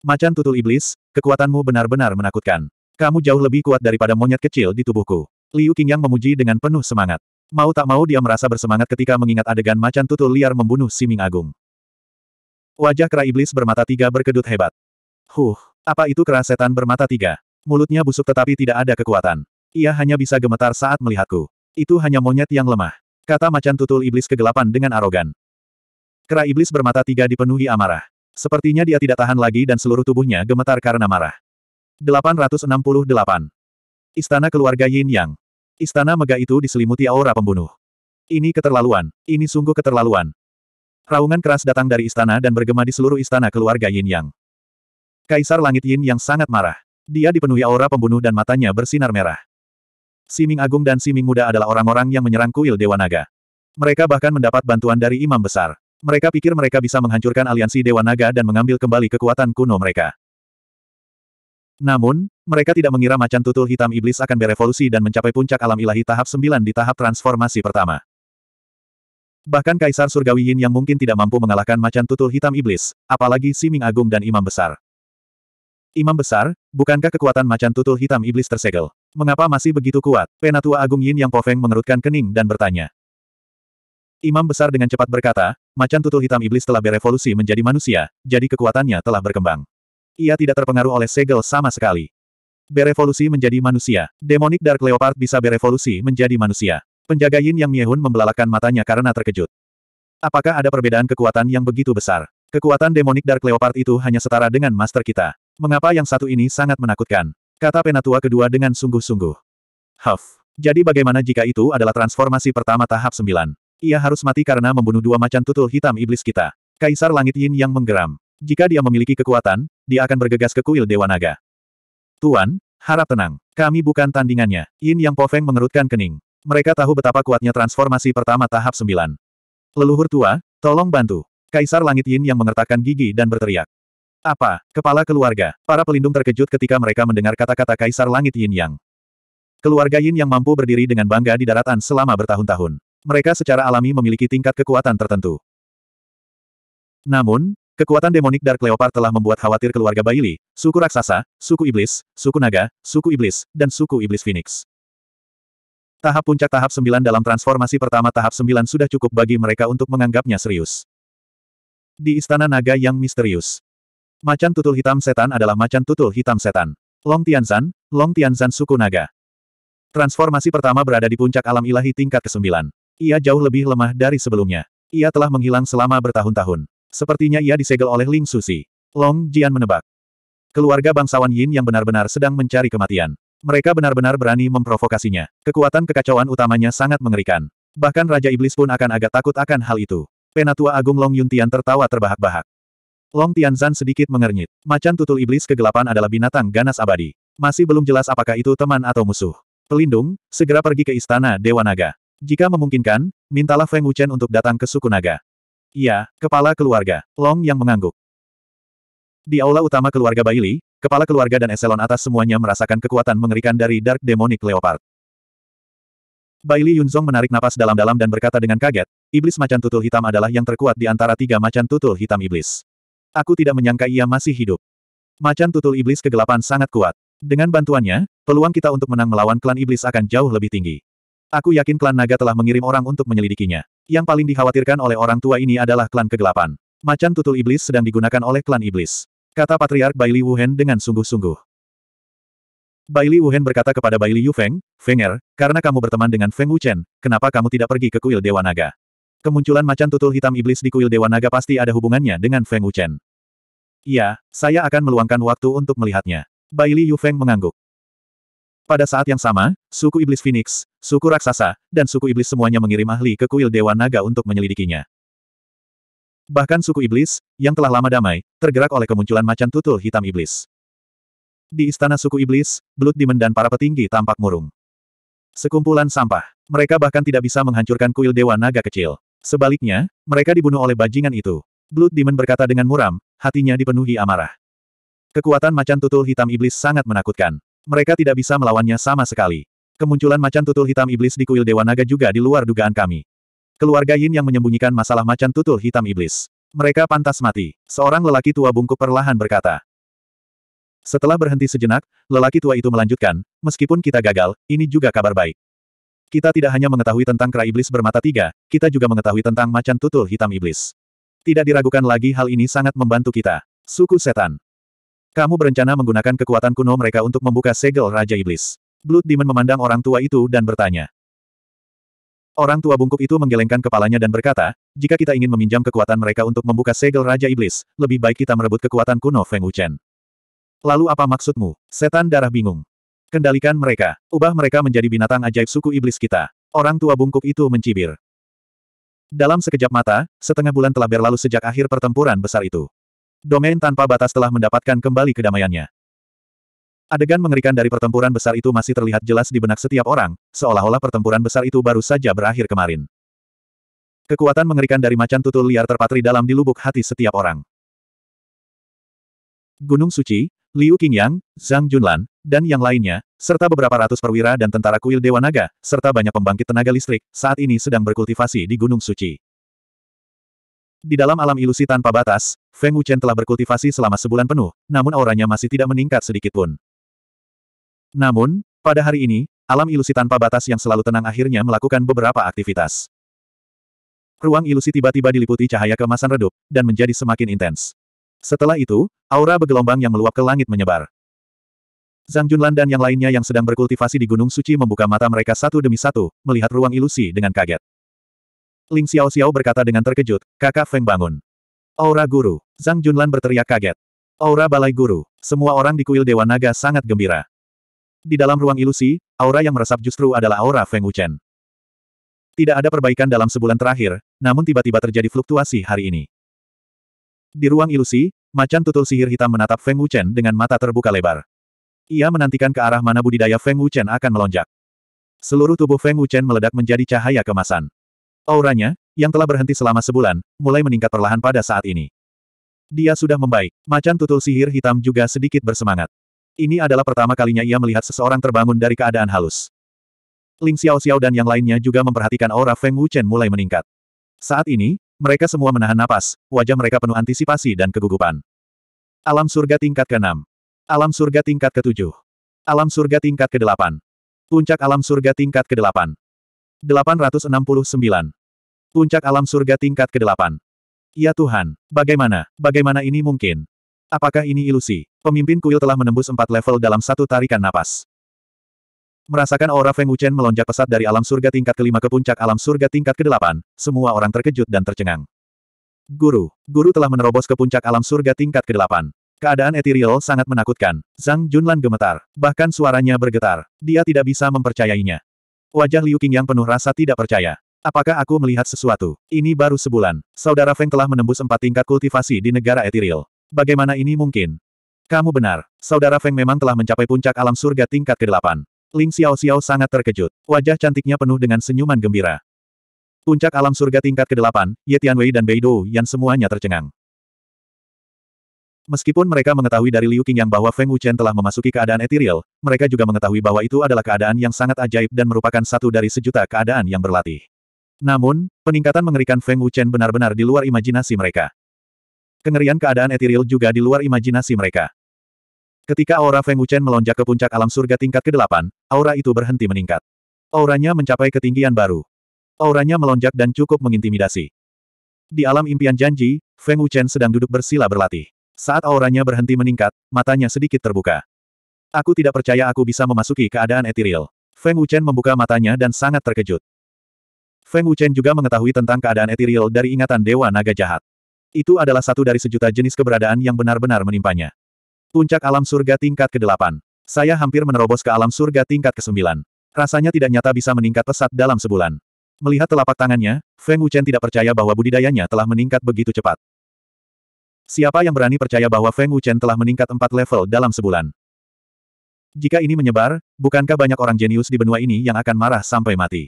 Macan tutul iblis, kekuatanmu benar-benar menakutkan. Kamu jauh lebih kuat daripada monyet kecil di tubuhku. Liu Qingyang memuji dengan penuh semangat. Mau tak mau dia merasa bersemangat ketika mengingat adegan macan tutul liar membunuh si Ming Agung. Wajah kera iblis bermata tiga berkedut hebat. Huh, apa itu kera setan bermata tiga? Mulutnya busuk tetapi tidak ada kekuatan. Ia hanya bisa gemetar saat melihatku. Itu hanya monyet yang lemah. Kata macan tutul iblis kegelapan dengan arogan. Kera iblis bermata tiga dipenuhi amarah. Sepertinya dia tidak tahan lagi dan seluruh tubuhnya gemetar karena marah. 868. Istana Keluarga Yin Yang Istana megah itu diselimuti aura pembunuh. Ini keterlaluan, ini sungguh keterlaluan. Raungan keras datang dari istana dan bergema di seluruh istana keluarga Yin Yang. Kaisar Langit Yin Yang sangat marah. Dia dipenuhi aura pembunuh dan matanya bersinar merah. Siming Agung dan Siming Muda adalah orang-orang yang menyerang kuil Dewa Naga. Mereka bahkan mendapat bantuan dari Imam Besar. Mereka pikir mereka bisa menghancurkan aliansi Dewa Naga dan mengambil kembali kekuatan kuno mereka. Namun, mereka tidak mengira macan tutul hitam iblis akan berevolusi dan mencapai puncak alam ilahi tahap 9 di tahap transformasi pertama. Bahkan Kaisar Surgawi Yin yang mungkin tidak mampu mengalahkan macan tutul hitam iblis, apalagi Si Ming Agung dan Imam Besar. Imam Besar, bukankah kekuatan macan tutul hitam iblis tersegel? Mengapa masih begitu kuat? Penatua Agung Yin yang pofeng mengerutkan kening dan bertanya. Imam Besar dengan cepat berkata, macan tutul hitam iblis telah berevolusi menjadi manusia, jadi kekuatannya telah berkembang. Ia tidak terpengaruh oleh segel sama sekali. Berevolusi menjadi manusia. Demonic Dark Leopard bisa berevolusi menjadi manusia. Penjaga Yin Yang Miehun membelalakan matanya karena terkejut. Apakah ada perbedaan kekuatan yang begitu besar? Kekuatan Demonic Dark Leopard itu hanya setara dengan master kita. Mengapa yang satu ini sangat menakutkan? Kata penatua kedua dengan sungguh-sungguh. Huff. Jadi bagaimana jika itu adalah transformasi pertama tahap 9? Ia harus mati karena membunuh dua macan tutul hitam iblis kita. Kaisar Langit Yin yang menggeram. Jika dia memiliki kekuatan, dia akan bergegas ke kuil Dewa Naga. Tuan, harap tenang. Kami bukan tandingannya. Yin Yang Feng mengerutkan kening. Mereka tahu betapa kuatnya transformasi pertama tahap 9. Leluhur tua, tolong bantu. Kaisar Langit Yin yang mengertakkan gigi dan berteriak. Apa? Kepala keluarga. Para pelindung terkejut ketika mereka mendengar kata-kata Kaisar Langit Yin Yang. Keluarga Yin yang mampu berdiri dengan bangga di daratan selama bertahun-tahun. Mereka secara alami memiliki tingkat kekuatan tertentu. Namun, Kekuatan demonik Dark Leopard telah membuat khawatir keluarga Bailey, suku raksasa, suku iblis, suku naga, suku iblis, dan suku iblis Phoenix. Tahap puncak tahap 9 dalam transformasi pertama tahap 9 sudah cukup bagi mereka untuk menganggapnya serius. Di Istana Naga yang misterius. Macan tutul hitam setan adalah macan tutul hitam setan. Long Tianzan, Long Tianzan suku naga. Transformasi pertama berada di puncak alam ilahi tingkat ke-9. Ia jauh lebih lemah dari sebelumnya. Ia telah menghilang selama bertahun-tahun. Sepertinya ia disegel oleh Ling Susi. Long Jian menebak. Keluarga bangsawan Yin yang benar-benar sedang mencari kematian. Mereka benar-benar berani memprovokasinya. Kekuatan kekacauan utamanya sangat mengerikan. Bahkan Raja Iblis pun akan agak takut akan hal itu. Penatua Agung Long Yun Tian tertawa terbahak-bahak. Long Tianzan sedikit mengernyit. Macan tutul iblis kegelapan adalah binatang ganas abadi. Masih belum jelas apakah itu teman atau musuh. Pelindung, segera pergi ke istana Dewa Naga. Jika memungkinkan, mintalah Feng Wuchen untuk datang ke suku Naga. Iya, kepala keluarga. Long yang mengangguk. Di aula utama keluarga Bailey, kepala keluarga dan eselon atas semuanya merasakan kekuatan mengerikan dari Dark Demonic Leopard. Bailey Yunzong menarik napas dalam-dalam dan berkata dengan kaget, iblis macan tutul hitam adalah yang terkuat di antara tiga macan tutul hitam iblis. Aku tidak menyangka ia masih hidup. Macan tutul iblis kegelapan sangat kuat. Dengan bantuannya, peluang kita untuk menang melawan klan iblis akan jauh lebih tinggi. Aku yakin klan naga telah mengirim orang untuk menyelidikinya. Yang paling dikhawatirkan oleh orang tua ini adalah klan kegelapan. Macan tutul iblis sedang digunakan oleh klan iblis. Kata Patriark Li Wuhen dengan sungguh-sungguh. Li Wuhen berkata kepada Li Yufeng, Fenger, karena kamu berteman dengan Feng Wuchen, kenapa kamu tidak pergi ke kuil Dewa Naga? Kemunculan macan tutul hitam iblis di kuil Dewa Naga pasti ada hubungannya dengan Feng Wuchen. Iya, saya akan meluangkan waktu untuk melihatnya. Li Yufeng mengangguk. Pada saat yang sama, suku iblis Phoenix, suku raksasa, dan suku iblis semuanya mengirim ahli ke kuil Dewa Naga untuk menyelidikinya. Bahkan suku iblis, yang telah lama damai, tergerak oleh kemunculan macan tutul hitam iblis. Di istana suku iblis, Blood Demon dan para petinggi tampak murung. Sekumpulan sampah. Mereka bahkan tidak bisa menghancurkan kuil Dewa Naga kecil. Sebaliknya, mereka dibunuh oleh bajingan itu. Blood Demon berkata dengan muram, hatinya dipenuhi amarah. Kekuatan macan tutul hitam iblis sangat menakutkan. Mereka tidak bisa melawannya sama sekali. Kemunculan macan tutul hitam iblis di kuil Dewa Naga juga di luar dugaan kami. Keluarga Yin yang menyembunyikan masalah macan tutul hitam iblis. Mereka pantas mati, seorang lelaki tua bungkuk perlahan berkata. Setelah berhenti sejenak, lelaki tua itu melanjutkan, meskipun kita gagal, ini juga kabar baik. Kita tidak hanya mengetahui tentang kera iblis bermata tiga, kita juga mengetahui tentang macan tutul hitam iblis. Tidak diragukan lagi hal ini sangat membantu kita. Suku setan. Kamu berencana menggunakan kekuatan kuno mereka untuk membuka segel Raja Iblis. Blood Demon memandang orang tua itu dan bertanya. Orang tua bungkuk itu menggelengkan kepalanya dan berkata, jika kita ingin meminjam kekuatan mereka untuk membuka segel Raja Iblis, lebih baik kita merebut kekuatan kuno Feng Wuchen. Lalu apa maksudmu? Setan darah bingung. Kendalikan mereka, ubah mereka menjadi binatang ajaib suku iblis kita. Orang tua bungkuk itu mencibir. Dalam sekejap mata, setengah bulan telah berlalu sejak akhir pertempuran besar itu. Domain tanpa batas telah mendapatkan kembali kedamaiannya. Adegan mengerikan dari pertempuran besar itu masih terlihat jelas di benak setiap orang, seolah-olah pertempuran besar itu baru saja berakhir kemarin. Kekuatan mengerikan dari macan tutul liar terpatri dalam di lubuk hati setiap orang. Gunung Suci, Liu Qingyang, Zhang Junlan, dan yang lainnya, serta beberapa ratus perwira dan tentara kuil Dewa Naga, serta banyak pembangkit tenaga listrik, saat ini sedang berkultivasi di Gunung Suci. Di dalam alam ilusi tanpa batas, Feng Wuchen telah berkultivasi selama sebulan penuh, namun auranya masih tidak meningkat sedikit pun. Namun, pada hari ini, alam ilusi tanpa batas yang selalu tenang akhirnya melakukan beberapa aktivitas. Ruang ilusi tiba-tiba diliputi cahaya kemasan redup, dan menjadi semakin intens. Setelah itu, aura bergelombang yang meluap ke langit menyebar. Zhang Junlan dan yang lainnya yang sedang berkultivasi di Gunung Suci membuka mata mereka satu demi satu, melihat ruang ilusi dengan kaget. Ling Xiao Xiao berkata dengan terkejut, kakak Feng bangun. Aura guru, Zhang Junlan berteriak kaget. Aura balai guru, semua orang di kuil Dewa Naga sangat gembira. Di dalam ruang ilusi, aura yang meresap justru adalah aura Feng Wuchen. Tidak ada perbaikan dalam sebulan terakhir, namun tiba-tiba terjadi fluktuasi hari ini. Di ruang ilusi, macan tutul sihir hitam menatap Feng Wuchen dengan mata terbuka lebar. Ia menantikan ke arah mana budidaya Feng Wuchen akan melonjak. Seluruh tubuh Feng Wuchen meledak menjadi cahaya kemasan. Auranya, yang telah berhenti selama sebulan, mulai meningkat perlahan pada saat ini. Dia sudah membaik. Macan tutul sihir hitam juga sedikit bersemangat. Ini adalah pertama kalinya ia melihat seseorang terbangun dari keadaan halus. Ling Xiao Xiao dan yang lainnya juga memperhatikan aura Feng Wuchen mulai meningkat. Saat ini, mereka semua menahan napas, wajah mereka penuh antisipasi dan kegugupan. Alam surga tingkat ke-6. Alam surga tingkat ke-7. Alam surga tingkat ke-8. Puncak alam surga tingkat ke-8. 869. Puncak alam surga tingkat ke-8. Ya Tuhan, bagaimana, bagaimana ini mungkin? Apakah ini ilusi? Pemimpin kuil telah menembus empat level dalam satu tarikan napas. Merasakan aura Feng Wuchen melonjak pesat dari alam surga tingkat kelima ke puncak alam surga tingkat ke-8, semua orang terkejut dan tercengang. Guru, guru telah menerobos ke puncak alam surga tingkat ke-8. Keadaan ethereal sangat menakutkan. Zhang Junlan gemetar. Bahkan suaranya bergetar. Dia tidak bisa mempercayainya. Wajah Liu yang penuh rasa tidak percaya. Apakah aku melihat sesuatu? Ini baru sebulan. Saudara Feng telah menembus empat tingkat kultivasi di negara etiril. Bagaimana ini mungkin? Kamu benar. Saudara Feng memang telah mencapai puncak alam surga tingkat ke-8. Ling Xiao Xiao sangat terkejut. Wajah cantiknya penuh dengan senyuman gembira. Puncak alam surga tingkat ke-8, Ye Tianwei dan Beidou yang semuanya tercengang. Meskipun mereka mengetahui dari Liu Qingyang bahwa Feng Wuchen telah memasuki keadaan etiril, mereka juga mengetahui bahwa itu adalah keadaan yang sangat ajaib dan merupakan satu dari sejuta keadaan yang berlatih. Namun, peningkatan mengerikan Feng Wuchen benar-benar di luar imajinasi mereka. Kengerian keadaan etiril juga di luar imajinasi mereka. Ketika aura Feng Wuchen melonjak ke puncak alam surga tingkat ke-8, aura itu berhenti meningkat. Auranya mencapai ketinggian baru. Auranya melonjak dan cukup mengintimidasi. Di alam impian janji, Feng Wuchen sedang duduk bersila berlatih. Saat auranya berhenti meningkat, matanya sedikit terbuka. Aku tidak percaya aku bisa memasuki keadaan etiril. Feng Wuchen membuka matanya dan sangat terkejut. Feng Wuchen juga mengetahui tentang keadaan etiril dari ingatan Dewa Naga Jahat. Itu adalah satu dari sejuta jenis keberadaan yang benar-benar menimpanya. Puncak alam surga tingkat ke-8. Saya hampir menerobos ke alam surga tingkat ke-9. Rasanya tidak nyata bisa meningkat pesat dalam sebulan. Melihat telapak tangannya, Feng Wuchen tidak percaya bahwa budidayanya telah meningkat begitu cepat. Siapa yang berani percaya bahwa Feng Wuchen telah meningkat empat level dalam sebulan? Jika ini menyebar, bukankah banyak orang jenius di benua ini yang akan marah sampai mati?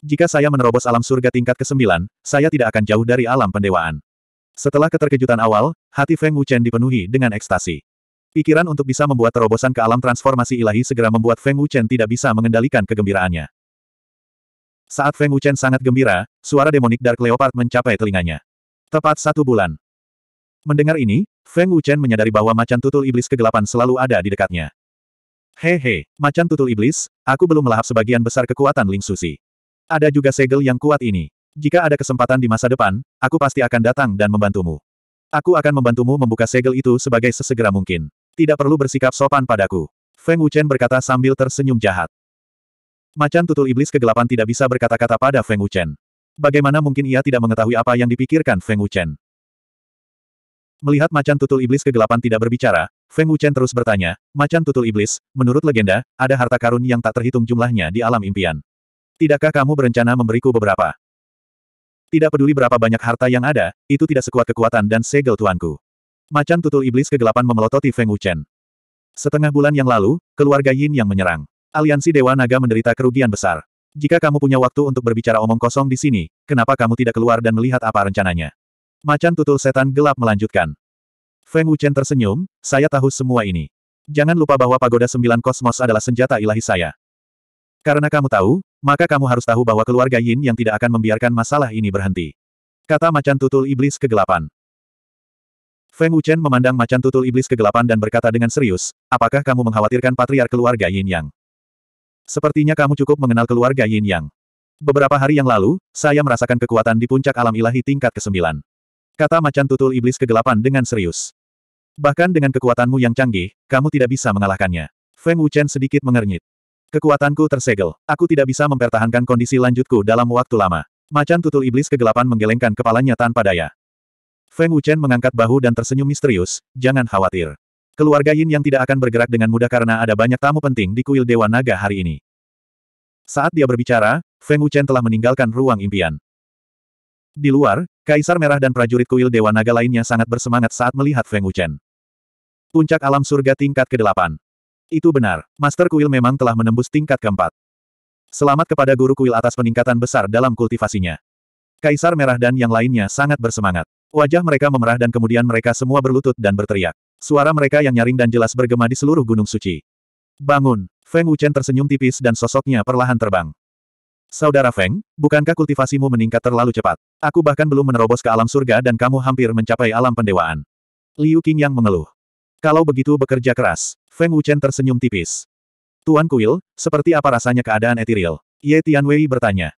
Jika saya menerobos alam surga tingkat ke-9, saya tidak akan jauh dari alam pendewaan. Setelah keterkejutan awal, hati Feng Wuchen dipenuhi dengan ekstasi. Pikiran untuk bisa membuat terobosan ke alam transformasi ilahi segera membuat Feng Wuchen tidak bisa mengendalikan kegembiraannya. Saat Feng Wuchen sangat gembira, suara demonik Dark Leopard mencapai telinganya. Tepat satu bulan. Mendengar ini, Feng Wuchen menyadari bahwa macan tutul iblis kegelapan selalu ada di dekatnya. Hehe, macan tutul iblis, aku belum melahap sebagian besar kekuatan Ling Susi. Ada juga segel yang kuat ini. Jika ada kesempatan di masa depan, aku pasti akan datang dan membantumu. Aku akan membantumu membuka segel itu sebagai sesegera mungkin. Tidak perlu bersikap sopan padaku. Feng Wuchen berkata sambil tersenyum jahat. Macan tutul iblis kegelapan tidak bisa berkata-kata pada Feng Wuchen. Bagaimana mungkin ia tidak mengetahui apa yang dipikirkan Feng Wuchen? Melihat macan tutul iblis kegelapan tidak berbicara, Feng Wuchen terus bertanya, macan tutul iblis, menurut legenda, ada harta karun yang tak terhitung jumlahnya di alam impian. Tidakkah kamu berencana memberiku beberapa? Tidak peduli berapa banyak harta yang ada, itu tidak sekuat kekuatan dan segel tuanku. Macan tutul iblis kegelapan memelototi Feng Wuchen. Setengah bulan yang lalu, keluarga Yin yang menyerang. Aliansi Dewa Naga menderita kerugian besar. Jika kamu punya waktu untuk berbicara omong kosong di sini, kenapa kamu tidak keluar dan melihat apa rencananya? Macan tutul setan gelap melanjutkan. Feng Wuchen tersenyum, saya tahu semua ini. Jangan lupa bahwa pagoda sembilan kosmos adalah senjata ilahi saya. Karena kamu tahu, maka kamu harus tahu bahwa keluarga Yin yang tidak akan membiarkan masalah ini berhenti. Kata macan tutul iblis kegelapan. Feng Wuchen memandang macan tutul iblis kegelapan dan berkata dengan serius, apakah kamu mengkhawatirkan patriark keluarga Yin Yang? Sepertinya kamu cukup mengenal keluarga Yin Yang. Beberapa hari yang lalu, saya merasakan kekuatan di puncak alam ilahi tingkat ke-9. Kata macan tutul iblis kegelapan dengan serius. Bahkan dengan kekuatanmu yang canggih, kamu tidak bisa mengalahkannya. Feng Wuchen sedikit mengernyit. Kekuatanku tersegel. Aku tidak bisa mempertahankan kondisi lanjutku dalam waktu lama. Macan tutul iblis kegelapan menggelengkan kepalanya tanpa daya. Feng Wuchen mengangkat bahu dan tersenyum misterius, jangan khawatir. Keluarga Yin yang tidak akan bergerak dengan mudah karena ada banyak tamu penting di kuil Dewa Naga hari ini. Saat dia berbicara, Feng Wuchen telah meninggalkan ruang impian. Di luar, Kaisar Merah dan prajurit kuil Dewa Naga lainnya sangat bersemangat saat melihat Feng Wuchen. Puncak alam surga tingkat ke-8. Itu benar, Master Kuil memang telah menembus tingkat keempat. Selamat kepada guru kuil atas peningkatan besar dalam kultivasinya. Kaisar Merah dan yang lainnya sangat bersemangat. Wajah mereka memerah dan kemudian mereka semua berlutut dan berteriak. Suara mereka yang nyaring dan jelas bergema di seluruh gunung suci. Bangun! Feng Wuchen tersenyum tipis dan sosoknya perlahan terbang. Saudara Feng, bukankah kultivasimu meningkat terlalu cepat? Aku bahkan belum menerobos ke alam surga dan kamu hampir mencapai alam pendewaan. Liu King yang mengeluh. Kalau begitu bekerja keras, Feng Wuchen tersenyum tipis. Tuan Kuil, seperti apa rasanya keadaan etiril? Ye Tianwei bertanya.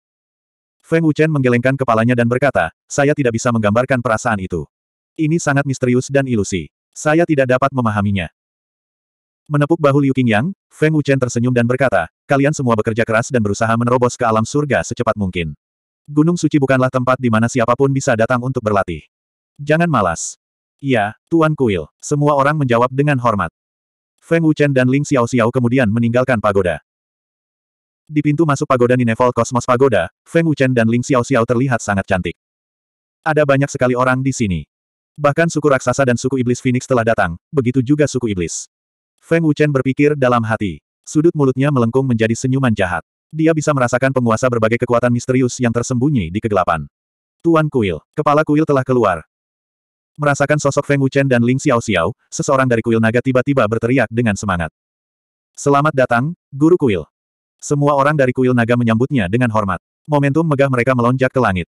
Feng Wuchen menggelengkan kepalanya dan berkata, saya tidak bisa menggambarkan perasaan itu. Ini sangat misterius dan ilusi. Saya tidak dapat memahaminya. Menepuk bahu Liu Qingyang, Feng Wuchen tersenyum dan berkata, kalian semua bekerja keras dan berusaha menerobos ke alam surga secepat mungkin. Gunung suci bukanlah tempat di mana siapapun bisa datang untuk berlatih. Jangan malas. Ya, Tuan Kuil. Semua orang menjawab dengan hormat. Feng Wuchen dan Ling Xiao Xiao kemudian meninggalkan pagoda. Di pintu masuk pagoda Ninevol Kosmos Pagoda, Feng Wuchen dan Ling Xiao Xiao terlihat sangat cantik. Ada banyak sekali orang di sini. Bahkan suku raksasa dan suku iblis Phoenix telah datang, begitu juga suku iblis. Feng Wuchen berpikir dalam hati. Sudut mulutnya melengkung menjadi senyuman jahat. Dia bisa merasakan penguasa berbagai kekuatan misterius yang tersembunyi di kegelapan. Tuan Kuil, kepala kuil telah keluar. Merasakan sosok Feng Wuchen dan Ling Xiao Xiao, seseorang dari kuil naga tiba-tiba berteriak dengan semangat. Selamat datang, Guru Kuil. Semua orang dari kuil naga menyambutnya dengan hormat. Momentum megah mereka melonjak ke langit.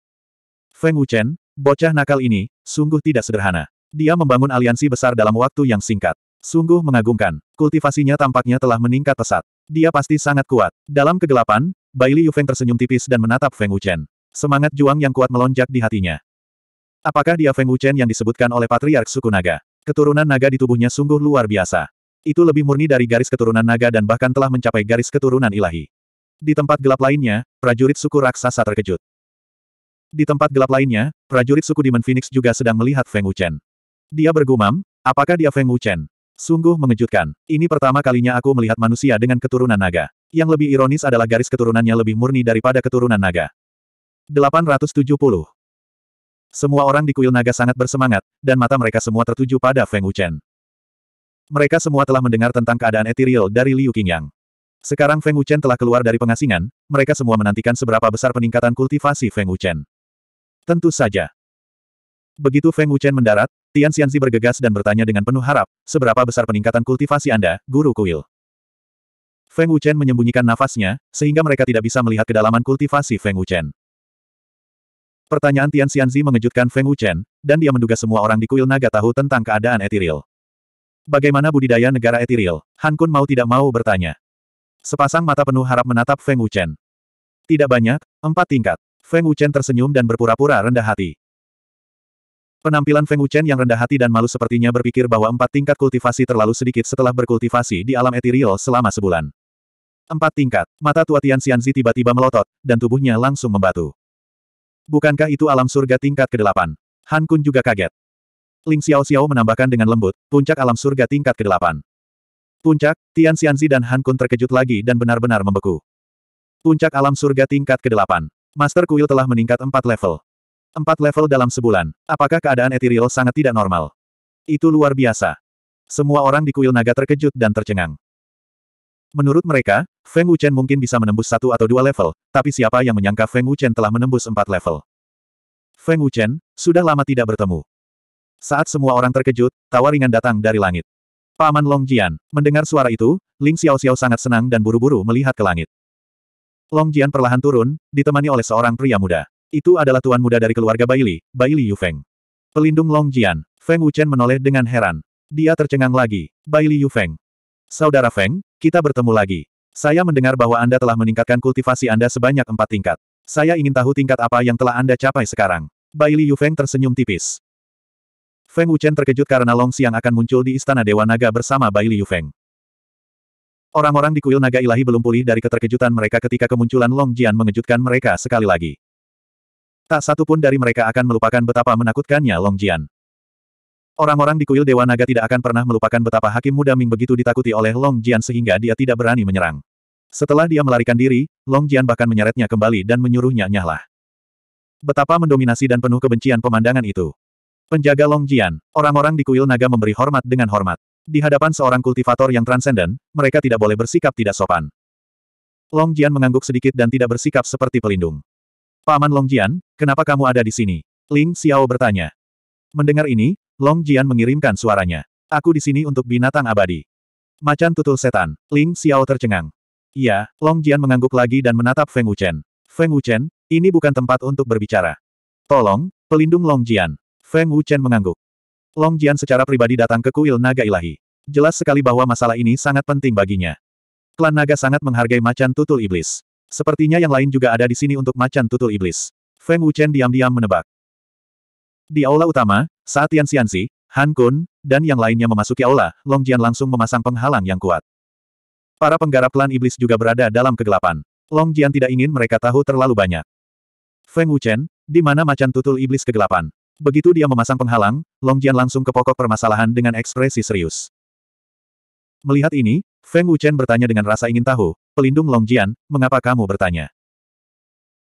Feng Wuchen, bocah nakal ini, sungguh tidak sederhana. Dia membangun aliansi besar dalam waktu yang singkat. Sungguh mengagumkan. Kultivasinya tampaknya telah meningkat pesat. Dia pasti sangat kuat. Dalam kegelapan, Baili Yufeng tersenyum tipis dan menatap Feng Wuchen. Semangat juang yang kuat melonjak di hatinya. Apakah dia Feng Wuchen yang disebutkan oleh Patriark suku Naga? Keturunan naga di tubuhnya sungguh luar biasa. Itu lebih murni dari garis keturunan naga dan bahkan telah mencapai garis keturunan ilahi. Di tempat gelap lainnya, prajurit suku raksasa terkejut. Di tempat gelap lainnya, prajurit suku Demon Phoenix juga sedang melihat Feng Wuchen. Dia bergumam, apakah dia Feng Wuchen? Sungguh mengejutkan, ini pertama kalinya aku melihat manusia dengan keturunan naga. Yang lebih ironis adalah garis keturunannya lebih murni daripada keturunan naga. 870. Semua orang di kuil naga sangat bersemangat, dan mata mereka semua tertuju pada Feng Wuchen. Mereka semua telah mendengar tentang keadaan etiril dari Liu Qingyang. Sekarang Feng Wuchen telah keluar dari pengasingan, mereka semua menantikan seberapa besar peningkatan kultivasi Feng Wuchen. Tentu saja. Begitu Feng Wuchen mendarat, Tian Xianzi bergegas dan bertanya dengan penuh harap, seberapa besar peningkatan kultivasi Anda, Guru Kuil? Feng Wuchen menyembunyikan nafasnya, sehingga mereka tidak bisa melihat kedalaman kultivasi Feng Wuchen. Pertanyaan Tian Xianzi mengejutkan Feng Wuchen, dan dia menduga semua orang di kuil naga tahu tentang keadaan etiril. Bagaimana budidaya negara etiril? Han Kun mau tidak mau bertanya. Sepasang mata penuh harap menatap Feng Wuchen. Tidak banyak, empat tingkat. Feng Wuchen tersenyum dan berpura-pura rendah hati. Penampilan Feng Wuchen yang rendah hati dan malu sepertinya berpikir bahwa empat tingkat kultivasi terlalu sedikit setelah berkultivasi di alam etiril selama sebulan. Empat tingkat, mata tua Tian Xianzi tiba-tiba melotot, dan tubuhnya langsung membatu. Bukankah itu alam surga tingkat ke-8? Han Kun juga kaget. Ling Xiao Xiao menambahkan dengan lembut, puncak alam surga tingkat ke-8. Puncak, Tian Xianzi dan Han Kun terkejut lagi dan benar-benar membeku. Puncak alam surga tingkat ke-8. Master Kuil telah meningkat empat level. Empat level dalam sebulan. Apakah keadaan etiril sangat tidak normal? Itu luar biasa. Semua orang di kuil naga terkejut dan tercengang. Menurut mereka, Feng Wuchen mungkin bisa menembus satu atau dua level, tapi siapa yang menyangka Feng Wuchen telah menembus empat level? Feng Wuchen, sudah lama tidak bertemu. Saat semua orang terkejut, tawa ringan datang dari langit. Paman Long Jian, mendengar suara itu, Ling Xiao Xiao sangat senang dan buru-buru melihat ke langit. Long Jian perlahan turun, ditemani oleh seorang pria muda. Itu adalah tuan muda dari keluarga Baili, Baili Feng, Pelindung Long Jian, Feng Wuchen menoleh dengan heran. Dia tercengang lagi, Baili Feng, Saudara Feng, kita bertemu lagi. Saya mendengar bahwa Anda telah meningkatkan kultivasi Anda sebanyak empat tingkat. Saya ingin tahu tingkat apa yang telah Anda capai sekarang. Baili Feng tersenyum tipis. Feng Wuchen terkejut karena Long Xiang akan muncul di Istana Dewa Naga bersama Baili Feng. Orang-orang di kuil naga ilahi belum pulih dari keterkejutan mereka ketika kemunculan Long Jian mengejutkan mereka sekali lagi. Tak satu pun dari mereka akan melupakan betapa menakutkannya Long Jian. Orang-orang di kuil Dewa Naga tidak akan pernah melupakan betapa Hakim Muda Ming begitu ditakuti oleh Long Jian sehingga dia tidak berani menyerang. Setelah dia melarikan diri, Long Jian bahkan menyeretnya kembali dan menyuruhnya nyahlah. Betapa mendominasi dan penuh kebencian pemandangan itu. Penjaga Long Jian, orang-orang di kuil naga memberi hormat dengan hormat. Di hadapan seorang kultivator yang transenden, mereka tidak boleh bersikap tidak sopan. Long Jian mengangguk sedikit dan tidak bersikap seperti pelindung. Paman Jian, kenapa kamu ada di sini? Ling Xiao bertanya. Mendengar ini, Long Jian mengirimkan suaranya. Aku di sini untuk binatang abadi. Macan tutul setan, Ling Xiao tercengang. Iya, Long Jian mengangguk lagi dan menatap Feng Wuchen. Feng Wuchen, ini bukan tempat untuk berbicara. Tolong, pelindung Long Jian. Feng Wuchen mengangguk. Long Jian secara pribadi datang ke kuil naga ilahi. Jelas sekali bahwa masalah ini sangat penting baginya. Klan naga sangat menghargai macan tutul iblis. Sepertinya yang lain juga ada di sini untuk macan tutul iblis. Feng Wuchen diam-diam menebak. Di aula utama, saat Tian Xianxi, Han Kun, dan yang lainnya memasuki aula, Long Jian langsung memasang penghalang yang kuat. Para penggarap klan iblis juga berada dalam kegelapan. Long Jian tidak ingin mereka tahu terlalu banyak. Feng Wuchen, di mana macan tutul iblis kegelapan. Begitu dia memasang penghalang, Long Jian langsung ke pokok permasalahan dengan ekspresi serius. Melihat ini, Feng Wuchen bertanya dengan rasa ingin tahu, pelindung Jian, mengapa kamu bertanya?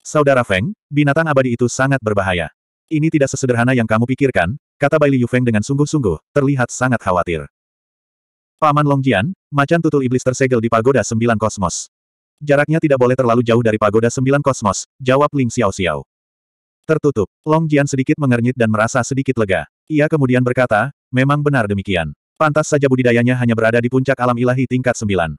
Saudara Feng, binatang abadi itu sangat berbahaya. Ini tidak sesederhana yang kamu pikirkan, kata Bai Liu Feng dengan sungguh-sungguh, terlihat sangat khawatir. Paman Long Jian, macan tutul iblis tersegel di pagoda sembilan kosmos. Jaraknya tidak boleh terlalu jauh dari pagoda sembilan kosmos, jawab Ling Xiao Xiao. Tertutup, Long Jian sedikit mengernyit dan merasa sedikit lega. Ia kemudian berkata, memang benar demikian. Pantas saja budidayanya hanya berada di puncak alam ilahi tingkat sembilan.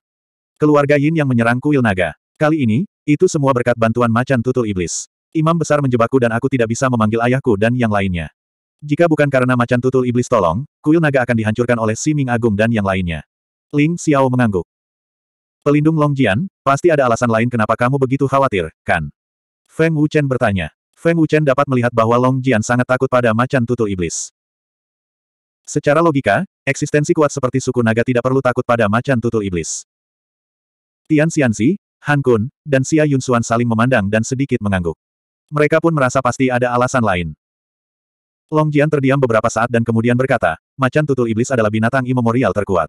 Keluarga Yin yang menyerang kuil naga. Kali ini, itu semua berkat bantuan macan tutul iblis. Imam besar menjebakku dan aku tidak bisa memanggil ayahku dan yang lainnya. Jika bukan karena macan tutul iblis tolong, kuil naga akan dihancurkan oleh Si Ming Agung dan yang lainnya. Ling Xiao mengangguk. Pelindung Long Jian, pasti ada alasan lain kenapa kamu begitu khawatir, kan? Feng Wuchen bertanya. Feng Wuchen dapat melihat bahwa Long Jian sangat takut pada macan tutul iblis. Secara logika, eksistensi kuat seperti suku naga tidak perlu takut pada macan tutul iblis. Tian Xianzi, Han Kun, dan Xia Yunsuan saling memandang dan sedikit mengangguk. Mereka pun merasa pasti ada alasan lain. Long Jian terdiam beberapa saat dan kemudian berkata, macan tutul iblis adalah binatang imemorial terkuat.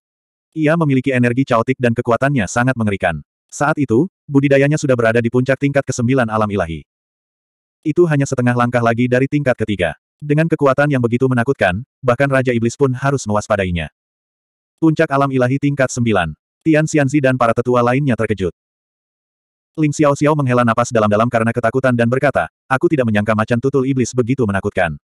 Ia memiliki energi caotik dan kekuatannya sangat mengerikan. Saat itu, budidayanya sudah berada di puncak tingkat kesembilan alam ilahi. Itu hanya setengah langkah lagi dari tingkat ketiga. Dengan kekuatan yang begitu menakutkan, bahkan Raja Iblis pun harus mewaspadainya. Puncak alam ilahi tingkat sembilan. Tian Xianzi dan para tetua lainnya terkejut. Ling Xiao Xiao menghela napas dalam-dalam karena ketakutan dan berkata, aku tidak menyangka macan tutul iblis begitu menakutkan.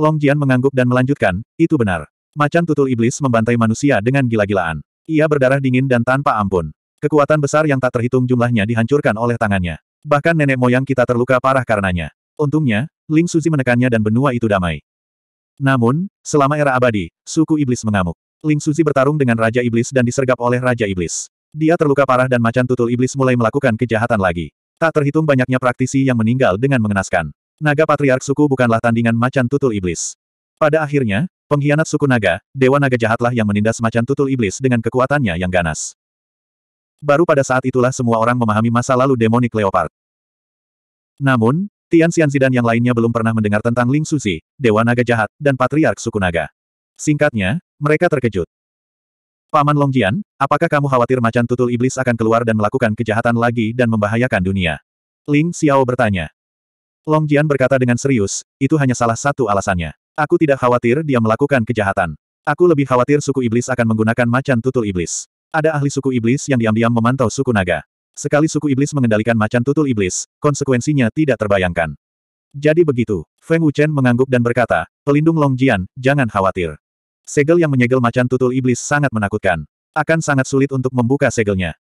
Long Jian mengangguk dan melanjutkan, itu benar. Macan tutul iblis membantai manusia dengan gila-gilaan. Ia berdarah dingin dan tanpa ampun. Kekuatan besar yang tak terhitung jumlahnya dihancurkan oleh tangannya. Bahkan nenek moyang kita terluka parah karenanya. Untungnya, Ling Suzi menekannya dan benua itu damai. Namun, selama era abadi, suku iblis mengamuk. Ling Suzi bertarung dengan Raja Iblis dan disergap oleh Raja Iblis. Dia terluka parah dan macan tutul iblis mulai melakukan kejahatan lagi. Tak terhitung banyaknya praktisi yang meninggal dengan mengenaskan. Naga Patriark suku bukanlah tandingan macan tutul iblis. Pada akhirnya, pengkhianat suku naga, dewa naga jahatlah yang menindas macan tutul iblis dengan kekuatannya yang ganas. Baru pada saat itulah semua orang memahami masa lalu demonik Leopard. Namun, Tian Xianzi dan yang lainnya belum pernah mendengar tentang Ling Suzi, dewa naga jahat, dan patriark suku naga. Singkatnya, mereka terkejut. Paman Longjian, apakah kamu khawatir macan tutul iblis akan keluar dan melakukan kejahatan lagi dan membahayakan dunia? Ling Xiao bertanya. Longjian berkata dengan serius, itu hanya salah satu alasannya. Aku tidak khawatir dia melakukan kejahatan. Aku lebih khawatir suku iblis akan menggunakan macan tutul iblis. Ada ahli suku iblis yang diam-diam memantau suku naga. Sekali suku iblis mengendalikan macan tutul iblis, konsekuensinya tidak terbayangkan. Jadi begitu, Feng Wuchen mengangguk dan berkata, pelindung Longjian, jangan khawatir. Segel yang menyegel macan tutul iblis sangat menakutkan. Akan sangat sulit untuk membuka segelnya.